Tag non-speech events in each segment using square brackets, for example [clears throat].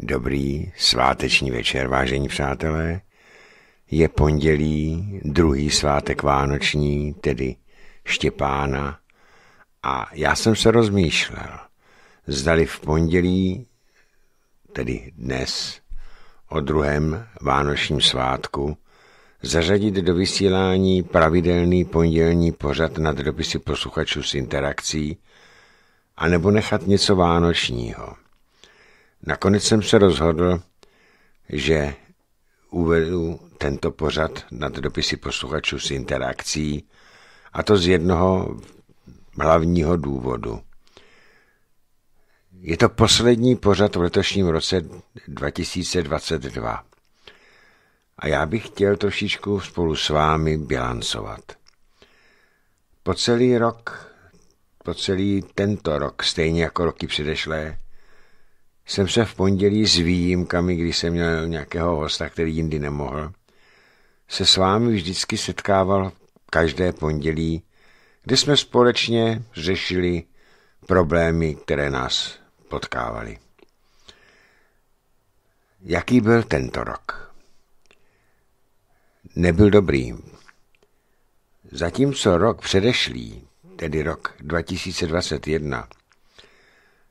Dobrý sváteční večer, vážení přátelé. Je pondělí, druhý svátek vánoční, tedy Štěpána. A já jsem se rozmýšlel, zdali v pondělí, tedy dnes, o druhém vánočním svátku, zařadit do vysílání pravidelný pondělní pořad nad dopisy posluchačů s interakcí, anebo nechat něco vánočního – Nakonec jsem se rozhodl, že uvedu tento pořad nad dopisy posluchačů s interakcí, a to z jednoho hlavního důvodu. Je to poslední pořad v letošním roce 2022. A já bych chtěl trošičku spolu s vámi bilancovat. Po celý rok, po celý tento rok, stejně jako roky předešlé, jsem se v pondělí s výjimkami, když jsem měl nějakého hosta, který jindy nemohl, se s vámi vždycky setkával každé pondělí, kde jsme společně řešili problémy, které nás potkávaly. Jaký byl tento rok? Nebyl dobrý. Zatímco rok předešlý, tedy rok 2021,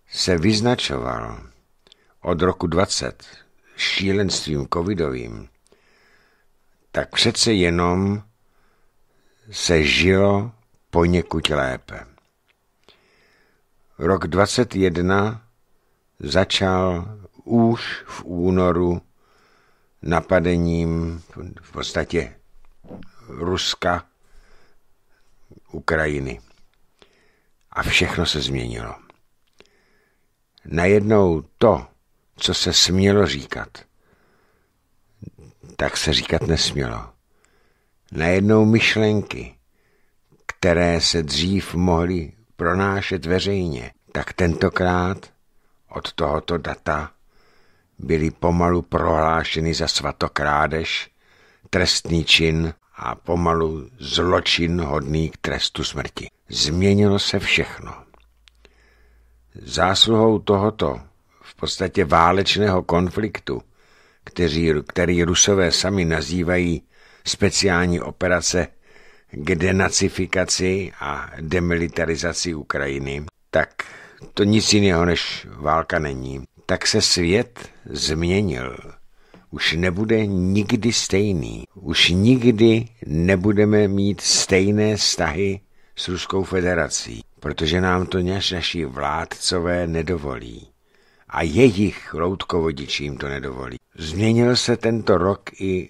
se vyznačoval od roku 20 šílenstvím covidovým, tak přece jenom se žilo poněkud lépe. Rok 21 začal už v únoru napadením v podstatě Ruska, Ukrajiny. A všechno se změnilo. Najednou to, co se smělo říkat, tak se říkat nesmělo. Najednou myšlenky, které se dřív mohly pronášet veřejně, tak tentokrát od tohoto data byly pomalu prohlášeny za svatokrádež, trestný čin a pomalu zločin hodný k trestu smrti. Změnilo se všechno. Zásluhou tohoto podstatě válečného konfliktu, který, který rusové sami nazývají speciální operace k denacifikaci a demilitarizaci Ukrajiny, tak to nic jiného než válka není. Tak se svět změnil. Už nebude nikdy stejný. Už nikdy nebudeme mít stejné vztahy s Ruskou federací, protože nám to naši vládcové nedovolí a jejich jim to nedovolí. Změnil se tento rok i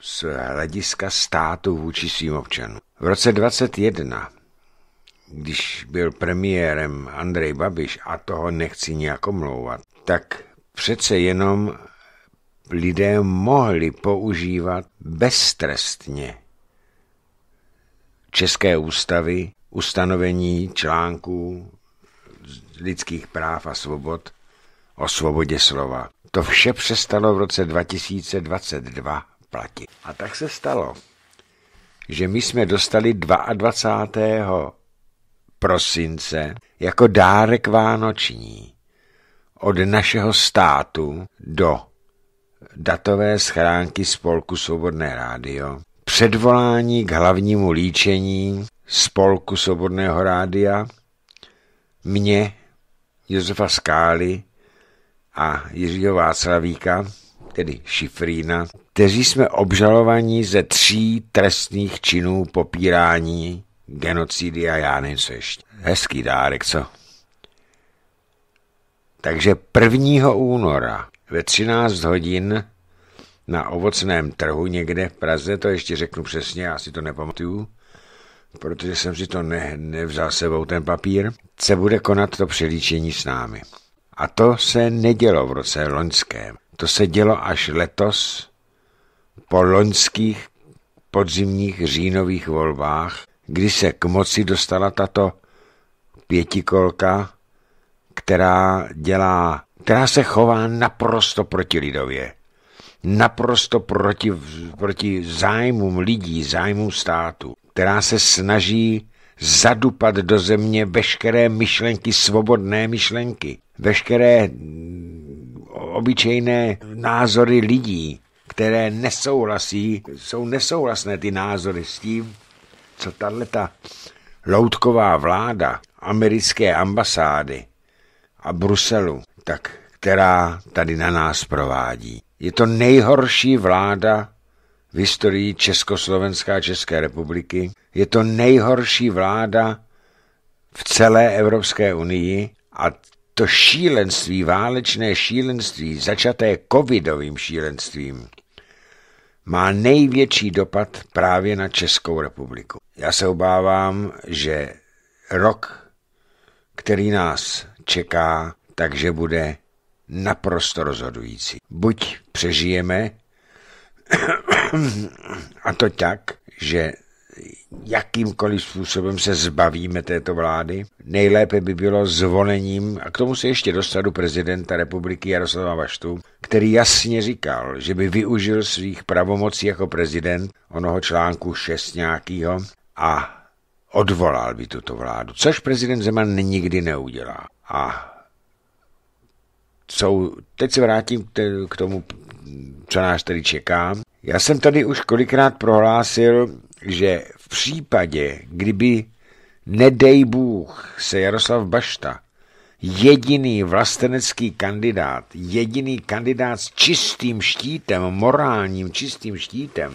z hlediska státu vůči svým občanům. V roce 21, když byl premiérem Andrej Babiš, a toho nechci nějak omlouvat, tak přece jenom lidé mohli používat beztrestně České ústavy, ustanovení článků lidských práv a svobod o svobodě slova. To vše přestalo v roce 2022 platit. A tak se stalo, že my jsme dostali 22. prosince jako dárek vánoční od našeho státu do datové schránky Spolku Svobodné rádio předvolání k hlavnímu líčení Spolku Svobodného rádia mě, Josefa Skály, a Jiřího Václavíka, tedy Šifrína, kteří jsme obžalovaní ze tří trestných činů popírání, genocidy a já nevím co ještě. Hezký dárek, co? Takže 1. února ve 13 hodin na ovocném trhu někde v Praze, to ještě řeknu přesně, já si to nepamatuju, protože jsem si to ne, nevzal sebou ten papír, se bude konat to přelíčení s námi. A to se nedělo v roce loňském. To se dělo až letos po loňských podzimních říjnových volbách, kdy se k moci dostala tato pětikolka, která dělá, která se chová naprosto proti lidově, naprosto proti, proti zájmům lidí, zájmům státu, která se snaží zadupat do země veškeré myšlenky, svobodné myšlenky, veškeré mm, obyčejné názory lidí, které nesouhlasí, jsou nesouhlasné ty názory s tím, co tato loutková vláda americké ambasády a Bruselu, tak která tady na nás provádí. Je to nejhorší vláda, v historii Československá České republiky. Je to nejhorší vláda v celé Evropské unii a to šílenství, válečné šílenství, začaté covidovým šílenstvím, má největší dopad právě na Českou republiku. Já se obávám, že rok, který nás čeká, takže bude naprosto rozhodující. Buď přežijeme a to tak, že jakýmkoliv způsobem se zbavíme této vlády. Nejlépe by bylo zvolením, a k tomu se ještě dostanu prezidenta republiky Jaroslava Vaštu, který jasně říkal, že by využil svých pravomocí jako prezident onoho článku 6 nějakýho a odvolal by tuto vládu, což prezident Zeman nikdy neudělá. A jsou, teď se vrátím k tomu, co nás tady čeká. Já jsem tady už kolikrát prohlásil, že v případě, kdyby, nedej Bůh, se Jaroslav Bašta, jediný vlastenecký kandidát, jediný kandidát s čistým štítem, morálním čistým štítem,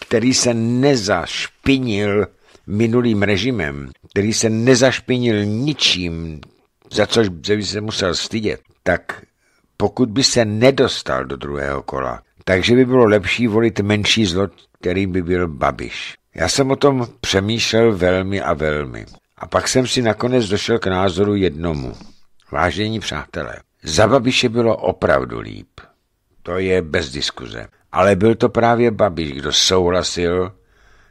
který se nezašpinil minulým režimem, který se nezašpinil ničím, za což by se musel stydět, tak pokud by se nedostal do druhého kola, takže by bylo lepší volit menší zlo, kterým by byl Babiš. Já jsem o tom přemýšlel velmi a velmi. A pak jsem si nakonec došel k názoru jednomu. Vážení přátelé, za Babiše bylo opravdu líp. To je bez diskuze. Ale byl to právě Babiš, kdo souhlasil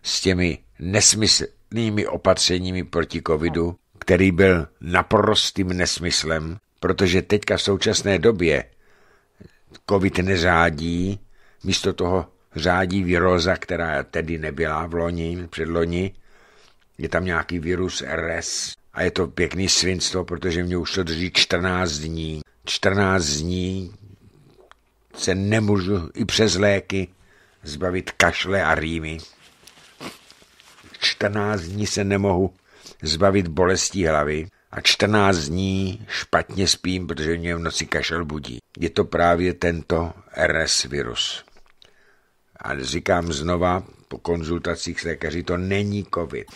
s těmi nesmyslnými opatřeními proti covidu, který byl naprostým nesmyslem, protože teďka v současné době covid neřádí, Místo toho řádí viroza, která tedy nebyla v loni, předloni. Je tam nějaký virus RS a je to pěkný svinstvo, protože mě už to drží 14 dní. 14 dní se nemůžu i přes léky zbavit kašle a rýmy. 14 dní se nemohu zbavit bolestí hlavy a 14 dní špatně spím, protože mě v noci kašel budí. Je to právě tento RS virus. A říkám znova, po konzultacích s lékaři, to není covid.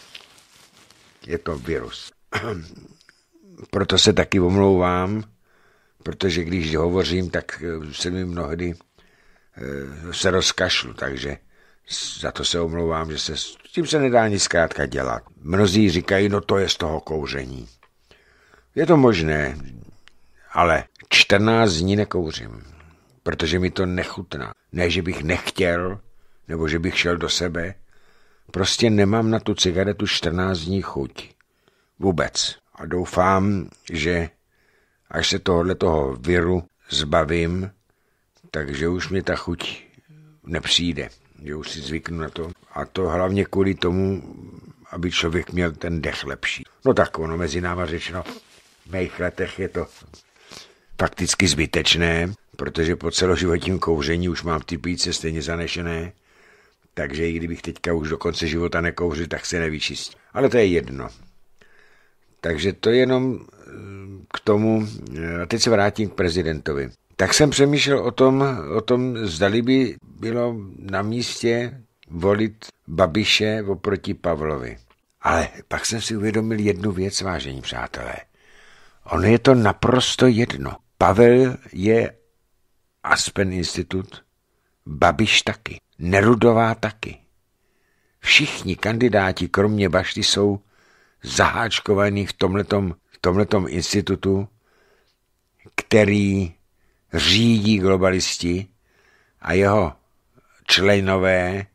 Je to virus. [clears throat] Proto se taky omlouvám, protože když hovořím, tak eh, se mi mnohdy eh, se rozkašlu, takže za to se omlouvám, že se s tím se nedá nic zkrátka dělat. Mnozí říkají, no to je z toho kouření. Je to možné, ale 14 dní nekouřím protože mi to nechutná. Ne, že bych nechtěl, nebo že bych šel do sebe. Prostě nemám na tu cigaretu 14 dní chuť. Vůbec. A doufám, že až se tohle toho viru zbavím, takže už mě ta chuť nepřijde. Že už si zvyknu na to. A to hlavně kvůli tomu, aby člověk měl ten dech lepší. No tak ono mezi náma řečeno, v mých letech je to fakticky zbytečné, protože po celoživotním kouření už mám ty píce stejně zanešené, takže i kdybych teďka už do konce života nekouřil, tak se nevyčistí. Ale to je jedno. Takže to jenom eh, k tomu, eh, a teď se vrátím k prezidentovi. Tak jsem přemýšlel o tom, o tom zdali by bylo na místě volit Babiše oproti Pavlovi. Ale pak jsem si uvědomil jednu věc, vážení přátelé. Ono je to naprosto jedno. Pavel je Aspen Institut, Babiš taky, Nerudová taky. Všichni kandidáti, kromě Bašty, jsou zaháčkovaní v tomhletom, v tomhletom institutu, který řídí globalisti a jeho členové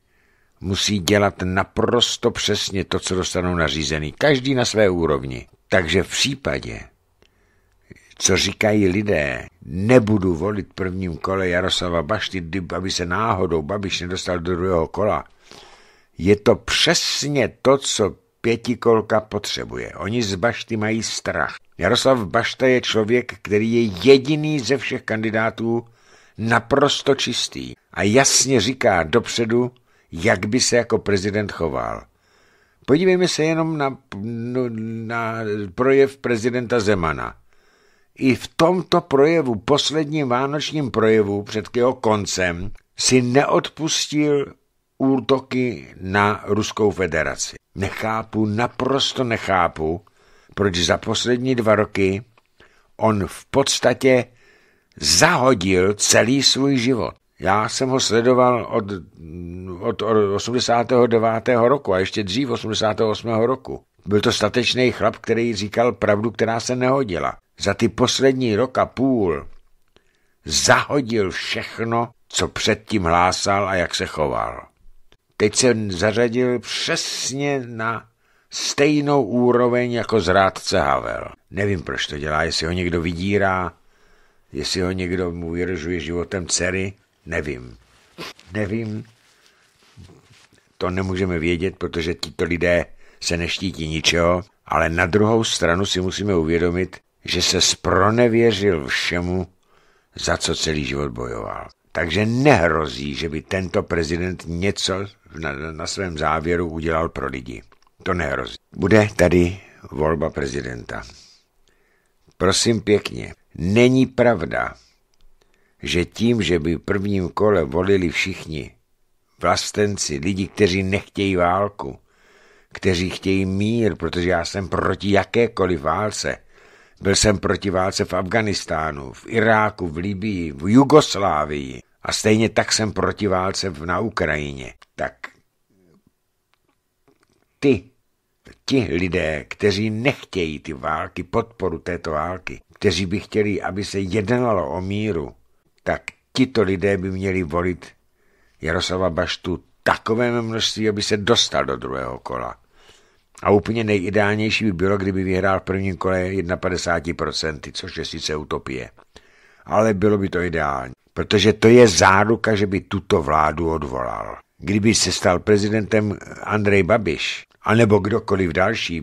musí dělat naprosto přesně to, co dostanou nařízený. Každý na své úrovni. Takže v případě, co říkají lidé, nebudu volit v prvním kole Jaroslava Bašty, aby se náhodou Babiš nedostal do druhého kola, je to přesně to, co pětikolka potřebuje. Oni z Bašty mají strach. Jaroslav Bašta je člověk, který je jediný ze všech kandidátů naprosto čistý a jasně říká dopředu, jak by se jako prezident choval. Podívejme se jenom na, no, na projev prezidenta Zemana. I v tomto projevu, posledním vánočním projevu před jeho koncem, si neodpustil útoky na Ruskou federaci. Nechápu, naprosto nechápu, proč za poslední dva roky on v podstatě zahodil celý svůj život. Já jsem ho sledoval od, od 89. roku a ještě dřív 88. roku. Byl to statečný chlap, který říkal pravdu, která se nehodila za ty poslední roka půl zahodil všechno, co předtím hlásal a jak se choval. Teď se zařadil přesně na stejnou úroveň jako zrádce Havel. Nevím, proč to dělá, jestli ho někdo vydírá, jestli ho někdo mu vyrožuje životem dcery, nevím. Nevím, to nemůžeme vědět, protože tito lidé se neštítí ničeho, ale na druhou stranu si musíme uvědomit, že se spronevěřil všemu, za co celý život bojoval. Takže nehrozí, že by tento prezident něco na, na svém závěru udělal pro lidi. To nehrozí. Bude tady volba prezidenta. Prosím pěkně, není pravda, že tím, že by v prvním kole volili všichni vlastenci, lidi, kteří nechtějí válku, kteří chtějí mír, protože já jsem proti jakékoliv válce, byl jsem proti válce v Afganistánu, v Iráku, v Libii, v Jugoslávii a stejně tak jsem proti válce na Ukrajině. Tak ty, ti lidé, kteří nechtějí ty války, podporu této války, kteří by chtěli, aby se jednalo o míru, tak tito lidé by měli volit Jaroslava Baštu Takové množství, aby se dostal do druhého kola. A úplně nejideálnější by bylo, kdyby vyhrál v prvním kole 51%, což je sice utopie. Ale bylo by to ideální, protože to je záruka, že by tuto vládu odvolal. Kdyby se stal prezidentem Andrej Babiš, anebo kdokoliv další,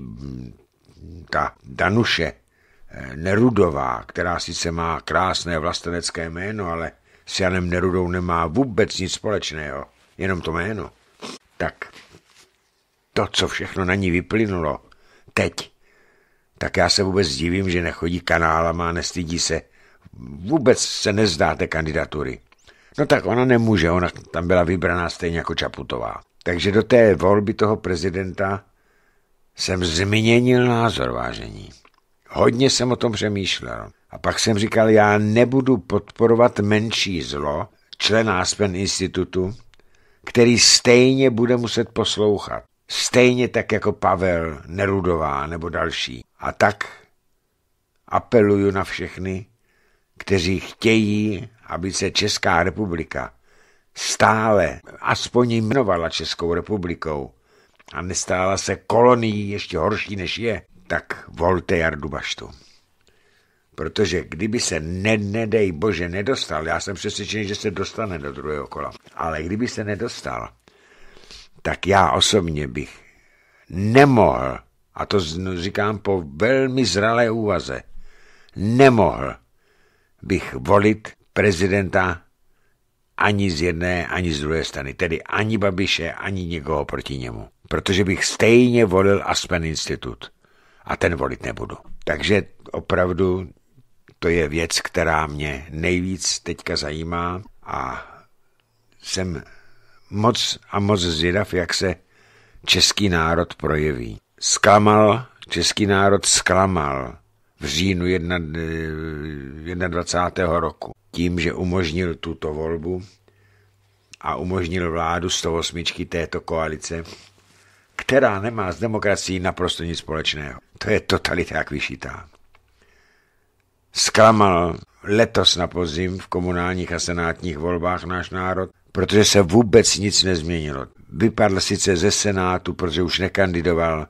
ta Danuše eh, Nerudová, která sice má krásné vlastenecké jméno, ale s Janem Nerudou nemá vůbec nic společného, jenom to jméno. Tak to, co všechno na ní vyplynulo, teď, tak já se vůbec divím, že nechodí kanálama a nestydí se. Vůbec se nezdáte kandidatury. No tak ona nemůže, ona tam byla vybraná stejně jako Čaputová. Takže do té volby toho prezidenta jsem změnil názor, vážení. Hodně jsem o tom přemýšlel. A pak jsem říkal, já nebudu podporovat menší zlo, člen Aspen institutu, který stejně bude muset poslouchat. Stejně tak jako Pavel, Nerudová nebo další. A tak apeluju na všechny, kteří chtějí, aby se Česká republika stále aspoň jmenovala Českou republikou a nestála se kolonií ještě horší než je, tak volte Jardu Baštu. Protože kdyby se, ne, nedej bože, nedostal, já jsem přesvědčen, že se dostane do druhého kola, ale kdyby se nedostal, tak já osobně bych nemohl, a to no, říkám po velmi zralé úvaze, nemohl bych volit prezidenta ani z jedné, ani z druhé strany, tedy ani Babiše, ani někoho proti němu, protože bych stejně volil Aspen Institut a ten volit nebudu. Takže opravdu to je věc, která mě nejvíc teďka zajímá a jsem moc a moc zvědav, jak se český národ projeví. Sklamal, český národ sklamal v říjnu 21. Eh, roku tím, že umožnil tuto volbu a umožnil vládu 108 této koalice, která nemá s demokracií naprosto nic společného. To je totalita, jak vyšitá. Sklamal letos na pozim v komunálních a senátních volbách náš národ protože se vůbec nic nezměnilo. Vypadl sice ze Senátu, protože už nekandidoval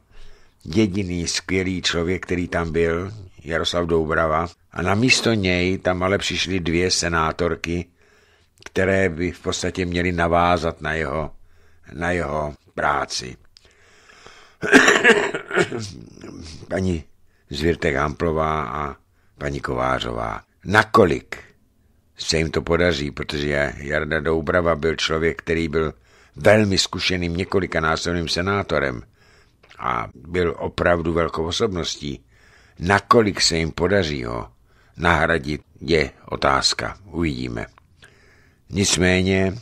jediný skvělý člověk, který tam byl, Jaroslav Doubrava, a na místo něj tam ale přišly dvě senátorky, které by v podstatě měly navázat na jeho, na jeho práci. paní Zvěrtek Hamplová a paní Kovářová. Nakolik se jim to podaří, protože Jarda Doubrava byl člověk, který byl velmi zkušeným několikanásobným senátorem a byl opravdu velkou osobností. Nakolik se jim podaří ho nahradit, je otázka. Uvidíme. Nicméně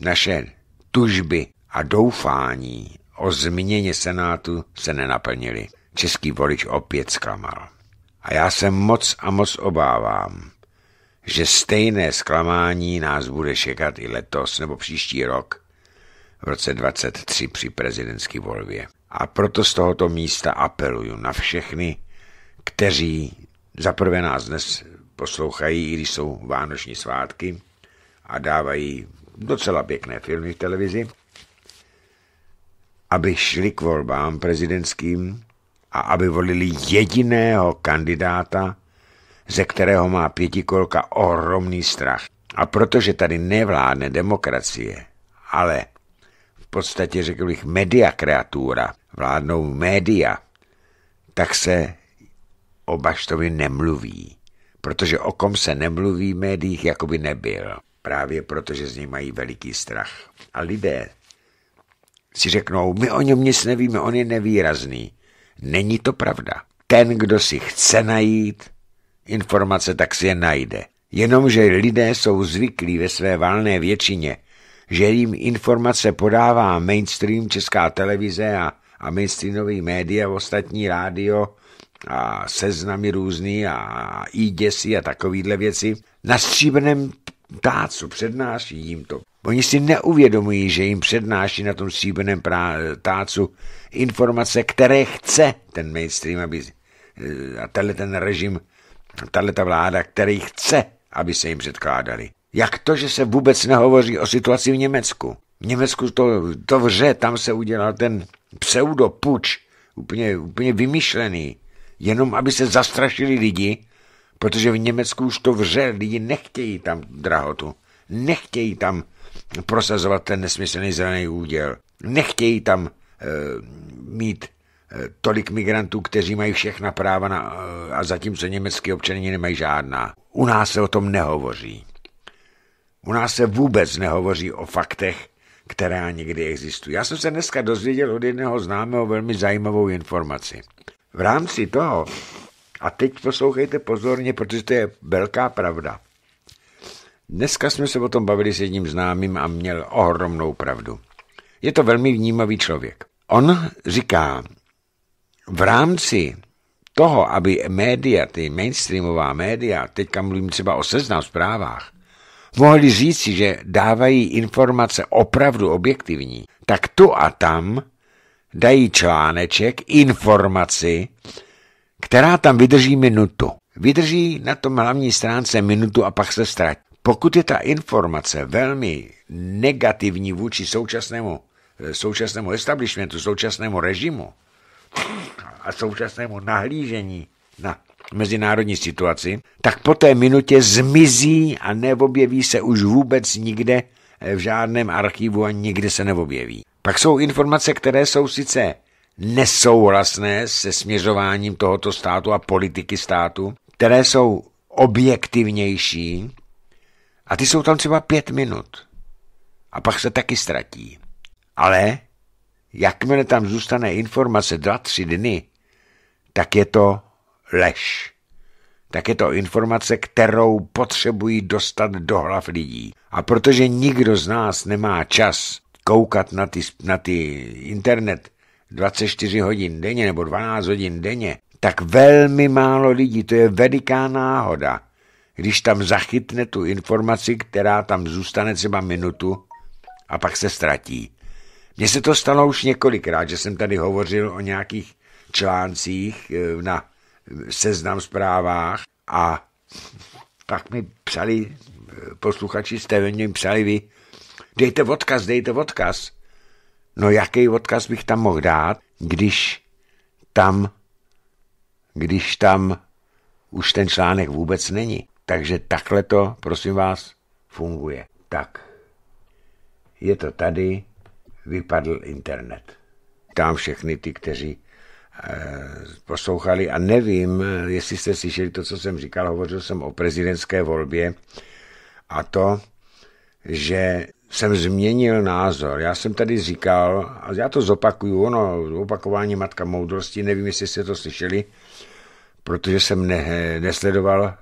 naše tužby a doufání o změně Senátu se nenaplnily. Český volič opět zklamal. A já se moc a moc obávám, že stejné zklamání nás bude čekat i letos nebo příští rok v roce 23 při prezidentské volbě. A proto z tohoto místa apeluju na všechny, kteří zaprvé nás dnes poslouchají, i když jsou vánoční svátky a dávají docela pěkné filmy v televizi, aby šli k volbám prezidentským a aby volili jediného kandidáta, ze kterého má pětikolka ohromný strach. A protože tady nevládne demokracie, ale v podstatě řekl bych media kreatura, vládnou média, tak se o Baštovi nemluví. Protože o kom se nemluví v médiích, jako by nebyl. Právě protože z něj mají veliký strach. A lidé si řeknou, my o něm nic nevíme, on je nevýrazný. Není to pravda. Ten, kdo si chce najít Informace tak si je najde. Jenomže lidé jsou zvyklí ve své valné většině, že jim informace podává mainstream Česká televize a, a mainstreamový média, ostatní rádio a seznamy různý a i děsi a takovýhle věci. Na stříbrném tácu přednáší jim to. Oni si neuvědomují, že jim přednáší na tom stříbrném tácu informace, které chce ten mainstream, aby eh, a tenhle ten režim ta vláda, který chce, aby se jim předkládali. Jak to, že se vůbec nehovoří o situaci v Německu? V Německu to, to vře, tam se udělal ten pseudopuč, úplně, úplně vymyšlený, jenom aby se zastrašili lidi, protože v Německu už to vře, lidi nechtějí tam drahotu, nechtějí tam prosazovat ten nesmyslný zelený úděl, nechtějí tam e, mít Eh, tolik migrantů, kteří mají všechna práva na, eh, a zatímco německý občané nemají žádná. U nás se o tom nehovoří. U nás se vůbec nehovoří o faktech, která někdy existují. Já jsem se dneska dozvěděl od jedného známého velmi zajímavou informaci. V rámci toho, a teď poslouchejte pozorně, protože to je velká pravda. Dneska jsme se o tom bavili s jedním známým a měl ohromnou pravdu. Je to velmi vnímavý člověk. On říká, v rámci toho, aby média, ty mainstreamová média, teďka mluvím třeba o seznam zprávách, mohli říci, že dávají informace opravdu objektivní, tak tu a tam dají článeček, informaci, která tam vydrží minutu. Vydrží na tom hlavní stránce minutu a pak se ztratí. Pokud je ta informace velmi negativní vůči současnému, současnému establishmentu, současnému režimu, a současnému nahlížení na mezinárodní situaci, tak po té minutě zmizí a neobjeví se už vůbec nikde v žádném archivu a nikde se neobjeví. Pak jsou informace, které jsou sice nesouhlasné se směřováním tohoto státu a politiky státu, které jsou objektivnější a ty jsou tam třeba pět minut. A pak se taky ztratí. Ale Jakmile tam zůstane informace dva, tři dny, tak je to lež. Tak je to informace, kterou potřebují dostat do hlav lidí. A protože nikdo z nás nemá čas koukat na ty, na ty internet 24 hodin denně nebo 12 hodin denně, tak velmi málo lidí, to je veliká náhoda, když tam zachytne tu informaci, která tam zůstane třeba minutu a pak se ztratí. Mně se to stalo už několikrát, že jsem tady hovořil o nějakých článcích eh, na seznam zprávách a pak mi psali eh, posluchači jste mi psali vy, dejte odkaz, dejte odkaz. No jaký odkaz bych tam mohl dát, když tam, když tam už ten článek vůbec není. Takže takhle to, prosím vás, funguje. Tak, je to tady, vypadl internet. Tam všechny ty, kteří eh, poslouchali a nevím, jestli jste slyšeli to, co jsem říkal, hovořil jsem o prezidentské volbě a to, že jsem změnil názor. Já jsem tady říkal, a já to zopakuju, ono, opakování matka moudrosti, nevím, jestli jste to slyšeli, protože jsem ne, nesledoval,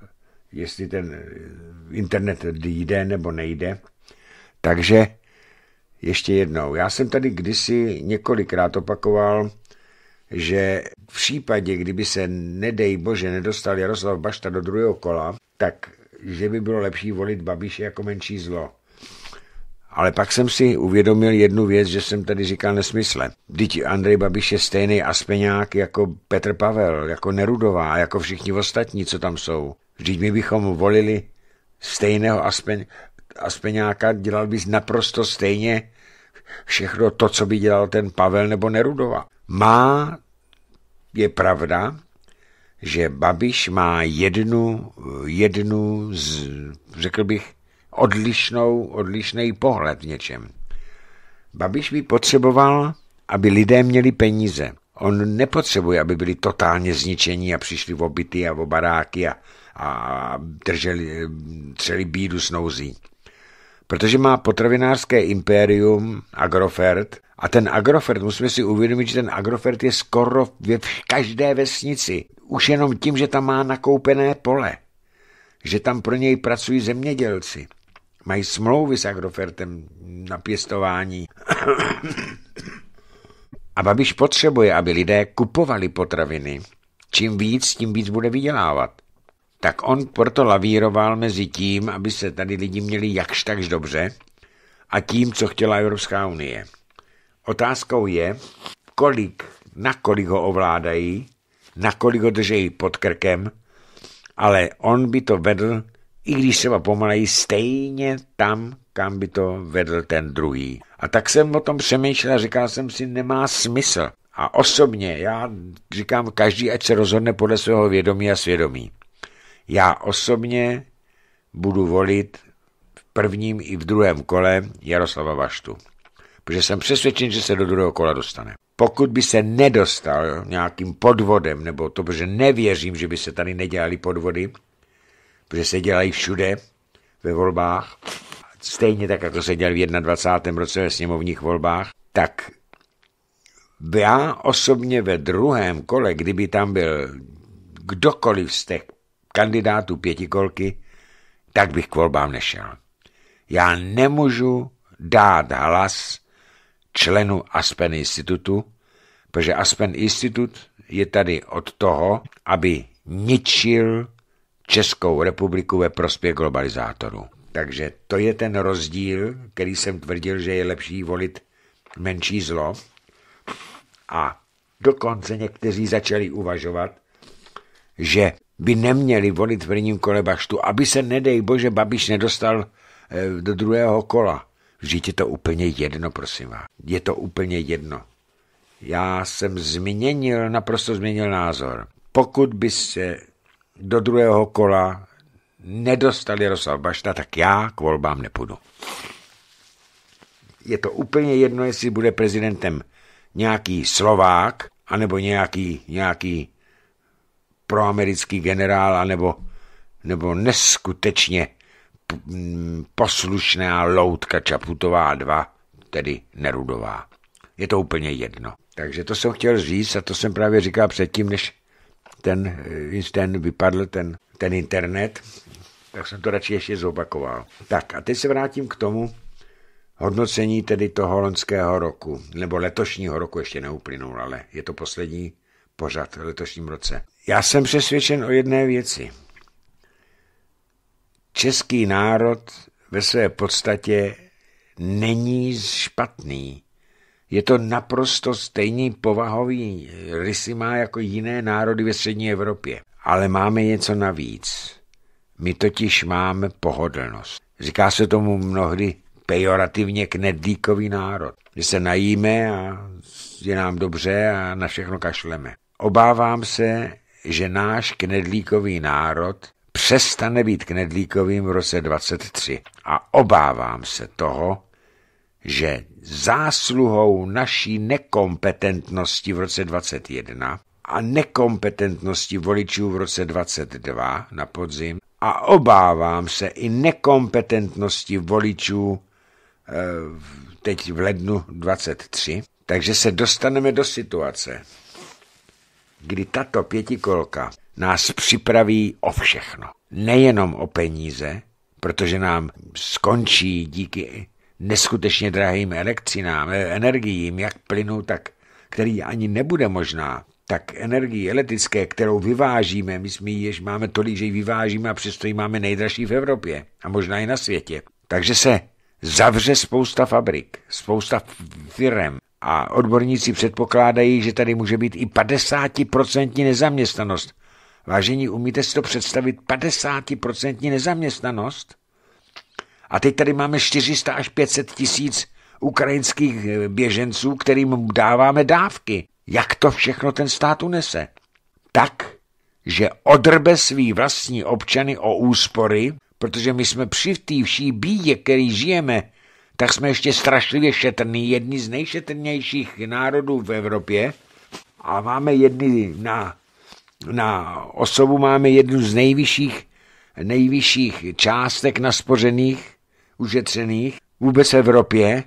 jestli ten internet jde nebo nejde. Takže ještě jednou. Já jsem tady kdysi několikrát opakoval, že v případě, kdyby se, nedej bože, nedostal Jaroslav Bašta do druhého kola, tak že by bylo lepší volit Babiše jako menší zlo. Ale pak jsem si uvědomil jednu věc, že jsem tady říkal nesmysle. Vždyť Andrej Babiš je stejný aspeňák jako Petr Pavel, jako Nerudová, jako všichni ostatní, co tam jsou. Vždyť my bychom volili stejného aspeň, a Speňáka, dělal bys naprosto stejně všechno to, co by dělal ten Pavel nebo Nerudova. Má, je pravda, že Babiš má jednu, jednu z, řekl bych, odlišnou, odlišný pohled v něčem. Babiš by potřeboval, aby lidé měli peníze. On nepotřebuje, aby byli totálně zničení a přišli v obyty a v baráky a, a drželi, eh, třeli bídu s nouzí protože má potravinářské impérium Agrofert a ten Agrofert, musíme si uvědomit, že ten Agrofert je skoro ve každé vesnici, už jenom tím, že tam má nakoupené pole, že tam pro něj pracují zemědělci, mají smlouvy s Agrofertem na pěstování. A Babiš potřebuje, aby lidé kupovali potraviny. Čím víc, tím víc bude vydělávat tak on proto lavíroval mezi tím, aby se tady lidi měli jakž takž dobře a tím, co chtěla Evropská unie. Otázkou je, kolik, nakolik ho ovládají, nakolik ho držejí pod krkem, ale on by to vedl, i když třeba pomaleji, stejně tam, kam by to vedl ten druhý. A tak jsem o tom přemýšlel a říkal jsem si, nemá smysl. A osobně já říkám, každý ať se rozhodne podle svého vědomí a svědomí. Já osobně budu volit v prvním i v druhém kole Jaroslava Vaštu, protože jsem přesvědčen, že se do druhého kola dostane. Pokud by se nedostal nějakým podvodem, nebo to, protože nevěřím, že by se tady nedělali podvody, protože se dělají všude ve volbách, stejně tak, jako se dělali v 21. roce ve sněmovních volbách, tak já osobně ve druhém kole, kdyby tam byl kdokoliv z těch kandidátů pětikolky, tak bych k volbám nešel. Já nemůžu dát hlas členu Aspen institutu, protože Aspen institut je tady od toho, aby ničil Českou republiku ve prospěch globalizátorů. Takže to je ten rozdíl, který jsem tvrdil, že je lepší volit menší zlo. A dokonce někteří začali uvažovat, že by neměli volit v prvním kole Baštu, aby se, nedej bože, Babiš nedostal eh, do druhého kola. Vždyť je to úplně jedno, prosím vás. Je to úplně jedno. Já jsem změnil, naprosto změnil názor. Pokud by se do druhého kola nedostal Jaroslav Bašta, tak já k volbám nepůjdu. Je to úplně jedno, jestli bude prezidentem nějaký Slovák, anebo nějaký, nějaký proamerický generál, anebo, nebo neskutečně poslušná loutka Čaputová 2, tedy Nerudová. Je to úplně jedno. Takže to jsem chtěl říct a to jsem právě říkal předtím, než ten, eh, ten vypadl ten, ten internet, tak jsem to radši ještě zopakoval. Tak a teď se vrátím k tomu hodnocení tedy toho loňského roku, nebo letošního roku ještě neuplynul, ale je to poslední pořad v letošním roce. Já jsem přesvědčen o jedné věci. Český národ ve své podstatě není špatný. Je to naprosto stejný povahový rysy má jako jiné národy ve střední Evropě. Ale máme něco navíc. My totiž máme pohodlnost. Říká se tomu mnohdy pejorativně knedlíkový národ. Že se najíme a je nám dobře a na všechno kašleme. Obávám se, že náš knedlíkový národ přestane být knedlíkovým v roce 23. A obávám se toho, že zásluhou naší nekompetentnosti v roce 21 a nekompetentnosti voličů v roce 22 na podzim a obávám se i nekompetentnosti voličů eh, teď v lednu 23, takže se dostaneme do situace, kdy tato pětikolka nás připraví o všechno. Nejenom o peníze, protože nám skončí díky neskutečně drahým elektřinám, eh, energiím, jak plynu, tak který ani nebude možná, tak energii elektrické, kterou vyvážíme, my jsme již máme tolik, že ji vyvážíme a přesto ji máme nejdražší v Evropě a možná i na světě. Takže se zavře spousta fabrik, spousta firem, a odborníci předpokládají, že tady může být i 50% nezaměstnanost. Vážení, umíte si to představit? 50% nezaměstnanost? A teď tady máme 400 až 500 tisíc ukrajinských eh, běženců, kterým dáváme dávky. Jak to všechno ten stát unese? Tak, že odrbe svý vlastní občany o úspory, protože my jsme při té vší bídě, který žijeme, tak jsme ještě strašlivě šetrní, jedni z nejšetrnějších národů v Evropě a máme jedny na, na osobu máme jednu z nejvyšších, nejvyšších částek naspořených, užetřených vůbec v Evropě,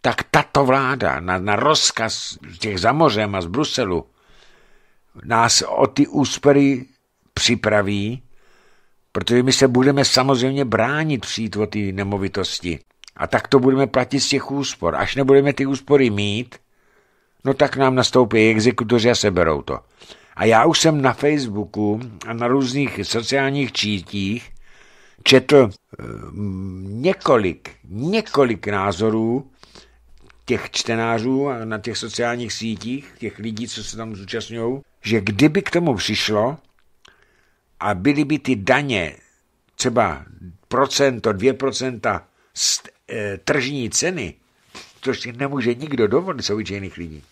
tak tato vláda na, na rozkaz těch zamořem a z Bruselu nás o ty úspory připraví, protože my se budeme samozřejmě bránit přijít o ty nemovitosti. A tak to budeme platit z těch úspor. Až nebudeme ty úspory mít, no tak nám nastoupí exekutoři a seberou to. A já už jsem na Facebooku a na různých sociálních čítích četl eh, několik, několik názorů těch čtenářů na těch sociálních sítích, těch lidí, co se tam zúčastňují, že kdyby k tomu přišlo a byly by ty daně třeba procento, dvě procenta Eh, tržní ceny, což si nemůže nikdo dovolit jsou obyčejných lidí,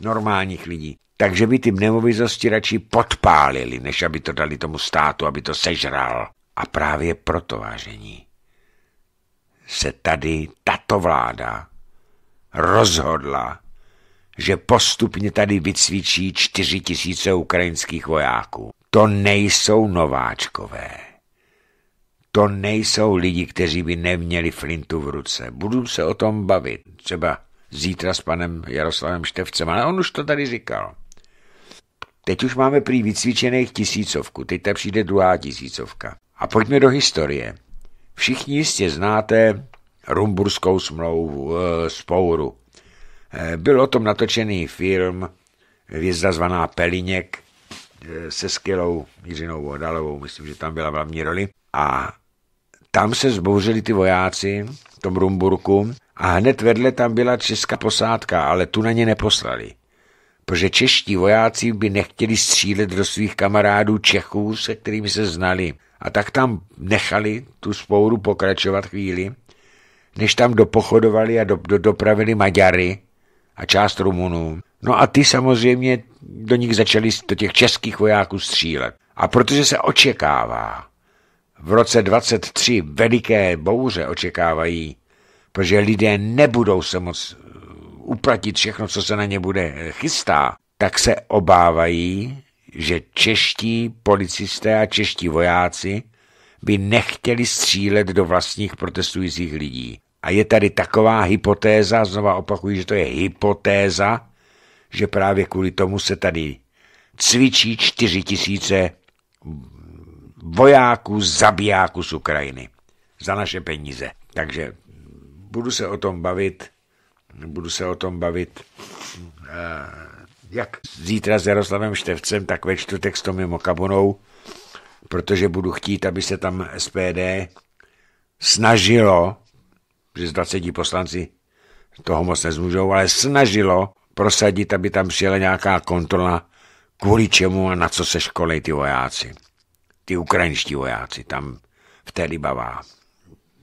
normálních lidí, takže by ty nemovitosti radši podpálili, než aby to dali tomu státu, aby to sežral. A právě proto, vážení, se tady tato vláda rozhodla, že postupně tady vycvičí čtyři tisíce ukrajinských vojáků. To nejsou nováčkové. To nejsou lidi, kteří by neměli flintu v ruce. Budu se o tom bavit. Třeba zítra s panem Jaroslavem Števcem, ale on už to tady říkal. Teď už máme prý vycvičených tisícovku, teď ta přijde druhá tisícovka. A pojďme do historie. Všichni jistě znáte rumburskou smlouvu, e, spouru. E, byl o tom natočený film Vězda zvaná Peliněk e, se skvělou Jiřinou Vodalovou, myslím, že tam byla hlavní roli. A tam se zbouřili ty vojáci v tom Rumburku a hned vedle tam byla česká posádka, ale tu na ně neposlali. Protože čeští vojáci by nechtěli střílet do svých kamarádů Čechů, se kterými se znali. A tak tam nechali tu spouru pokračovat chvíli, než tam dopochodovali a do, do, dopravili Maďary a část Rumunů. No a ty samozřejmě do nich začali do těch českých vojáků střílet. A protože se očekává, v roce 23 veliké bouře očekávají, protože lidé nebudou se moc eh, uplatit všechno, co se na ně bude eh, chystá, tak se obávají, že čeští policisté a čeští vojáci by nechtěli střílet do vlastních protestujících lidí. A je tady taková hypotéza, znova opakuji, že to je hypotéza, že právě kvůli tomu se tady cvičí čtyři tisíce vojáků, zabijáků z Ukrajiny za naše peníze. Takže budu se o tom bavit, budu se o tom bavit eh, jak zítra s Jaroslavem Števcem, tak ve čtvrtek s Tomem Okabonou, protože budu chtít, aby se tam SPD snažilo, že z 20 poslanci toho moc nezmůžou, ale snažilo prosadit, aby tam přijela nějaká kontrola, kvůli čemu a na co se školejí ty vojáci ty ukrajinští vojáci tam v té Libavá.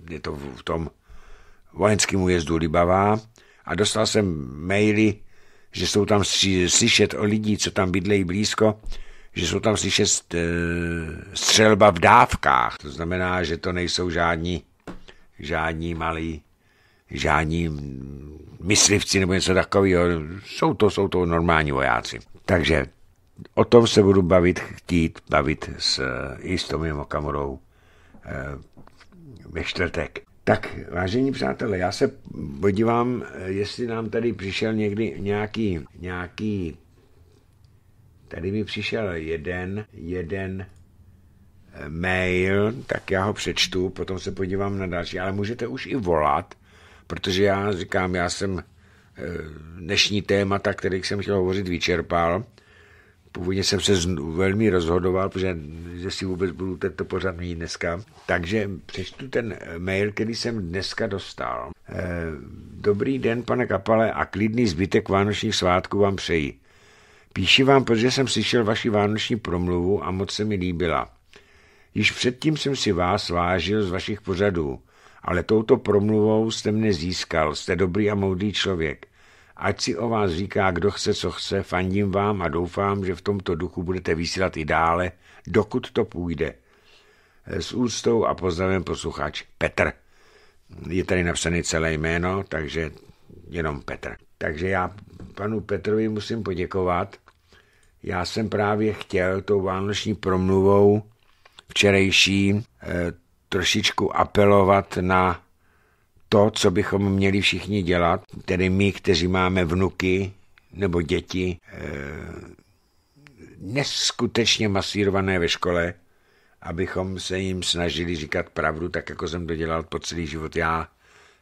Je to v tom vojenském újezdu Libavá. A dostal jsem maily, že jsou tam slyšet o lidí, co tam bydlejí blízko, že jsou tam slyšet e, střelba v dávkách. To znamená, že to nejsou žádní, žádní malí, žádní myslivci nebo něco takového. Jsou to, jsou to normální vojáci. Takže o tom se budu bavit, chtít bavit s, jistou s Tomem eh, ve čtvrtek. Tak, vážení přátelé, já se podívám, eh, jestli nám tady přišel někdy nějaký, nějaký tady mi přišel jeden, jeden eh, mail, tak já ho přečtu, potom se podívám na další, ale můžete už i volat, protože já říkám, já jsem dnešní témata, kterých jsem chtěl hovořit, vyčerpal, Původně jsem se velmi rozhodoval, protože si vůbec budu tento pořad mít dneska. Takže přečtu ten eh, mail, který jsem dneska dostal. Eh, dobrý den, pane Kapale, a klidný zbytek vánočních svátků vám přeji. Píši vám, protože jsem slyšel vaši vánoční promluvu a moc se mi líbila. Již předtím jsem si vás vážil z vašich pořadů, ale touto promluvou jste mne získal, jste dobrý a moudý člověk. Ať si o vás říká, kdo chce, co chce, fandím vám a doufám, že v tomto duchu budete vysílat i dále, dokud to půjde. S úctou a pozdravem posluchač Petr. Je tady napsané celé jméno, takže jenom Petr. Takže já panu Petrovi musím poděkovat. Já jsem právě chtěl tou vánoční promluvou včerejší eh, trošičku apelovat na to, co bychom měli všichni dělat, tedy my, kteří máme vnuky nebo děti, eh, neskutečně masírované ve škole, abychom se jim snažili říkat pravdu, tak jako jsem to dělal po celý život já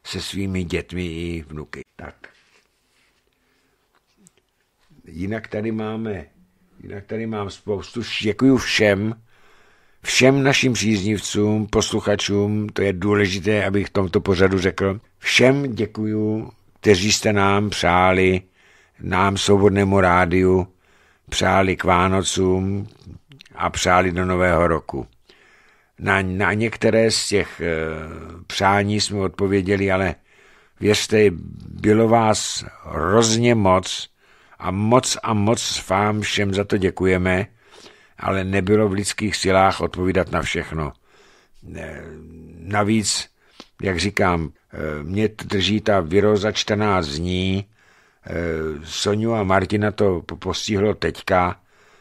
se svými dětmi i vnuky. Tak. Jinak tady máme, jinak tady mám spoustu, děkuji všem, Všem našim příznivcům, posluchačům, to je důležité, abych tomto pořadu řekl, všem děkuju, kteří jste nám přáli, nám svobodnému rádiu, přáli k Vánocům a přáli do Nového roku. Na, na některé z těch e, přání jsme odpověděli, ale věřte, bylo vás hrozně moc a moc a moc vám všem za to děkujeme ale nebylo v lidských silách odpovídat na všechno. Navíc, jak říkám, eh, mě drží ta viroza 14 dní, eh, Soniu a Martina to postihlo teďka,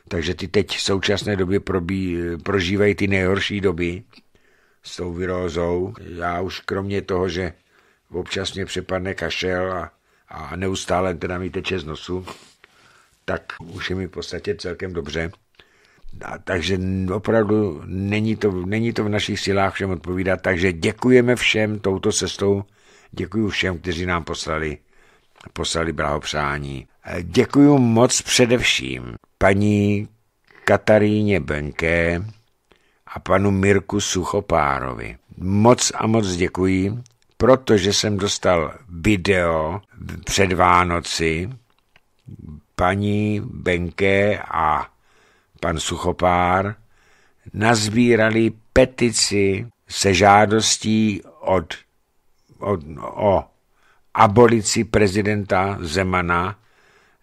takže ty teď v současné době probí, prožívají ty nejhorší doby s tou virózou. Já už kromě toho, že občas mě přepadne kašel a, a neustále teda mi teče z nosu, tak už je mi v podstatě celkem dobře. A, takže opravdu není to, není to v našich silách všem odpovídat. Takže děkujeme všem touto cestou. Děkuji všem, kteří nám poslali, poslali blahopřání. Děkuji moc především paní Kataríně Benké a panu Mirku Suchopárovi. Moc a moc děkuji, protože jsem dostal video před Vánoci paní Benké a pan Suchopár, nazbírali petici se žádostí od, od, o abolici prezidenta Zemana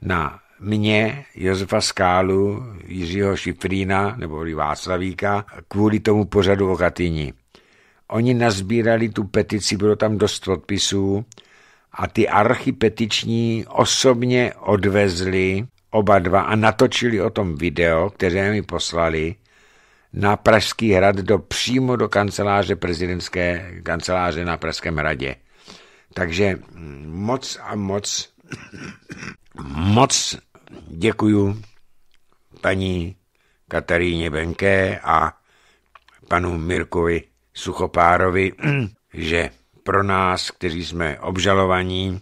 na mě, Josefa Skálu, Jiřího Šifrína nebo Václavíka kvůli tomu pořadu o Katyni. Oni nazbírali tu petici, bylo tam dost odpisů a ty archipetiční osobně odvezli oba dva, a natočili o tom video, které mi poslali, na Pražský hrad do, přímo do kanceláře prezidentské kanceláře na Pražském hradě. Takže moc a moc, [coughs] moc děkuju paní Kataríně Benké a panu Mirkovi Suchopárovi, [coughs] že pro nás, kteří jsme obžalovaní,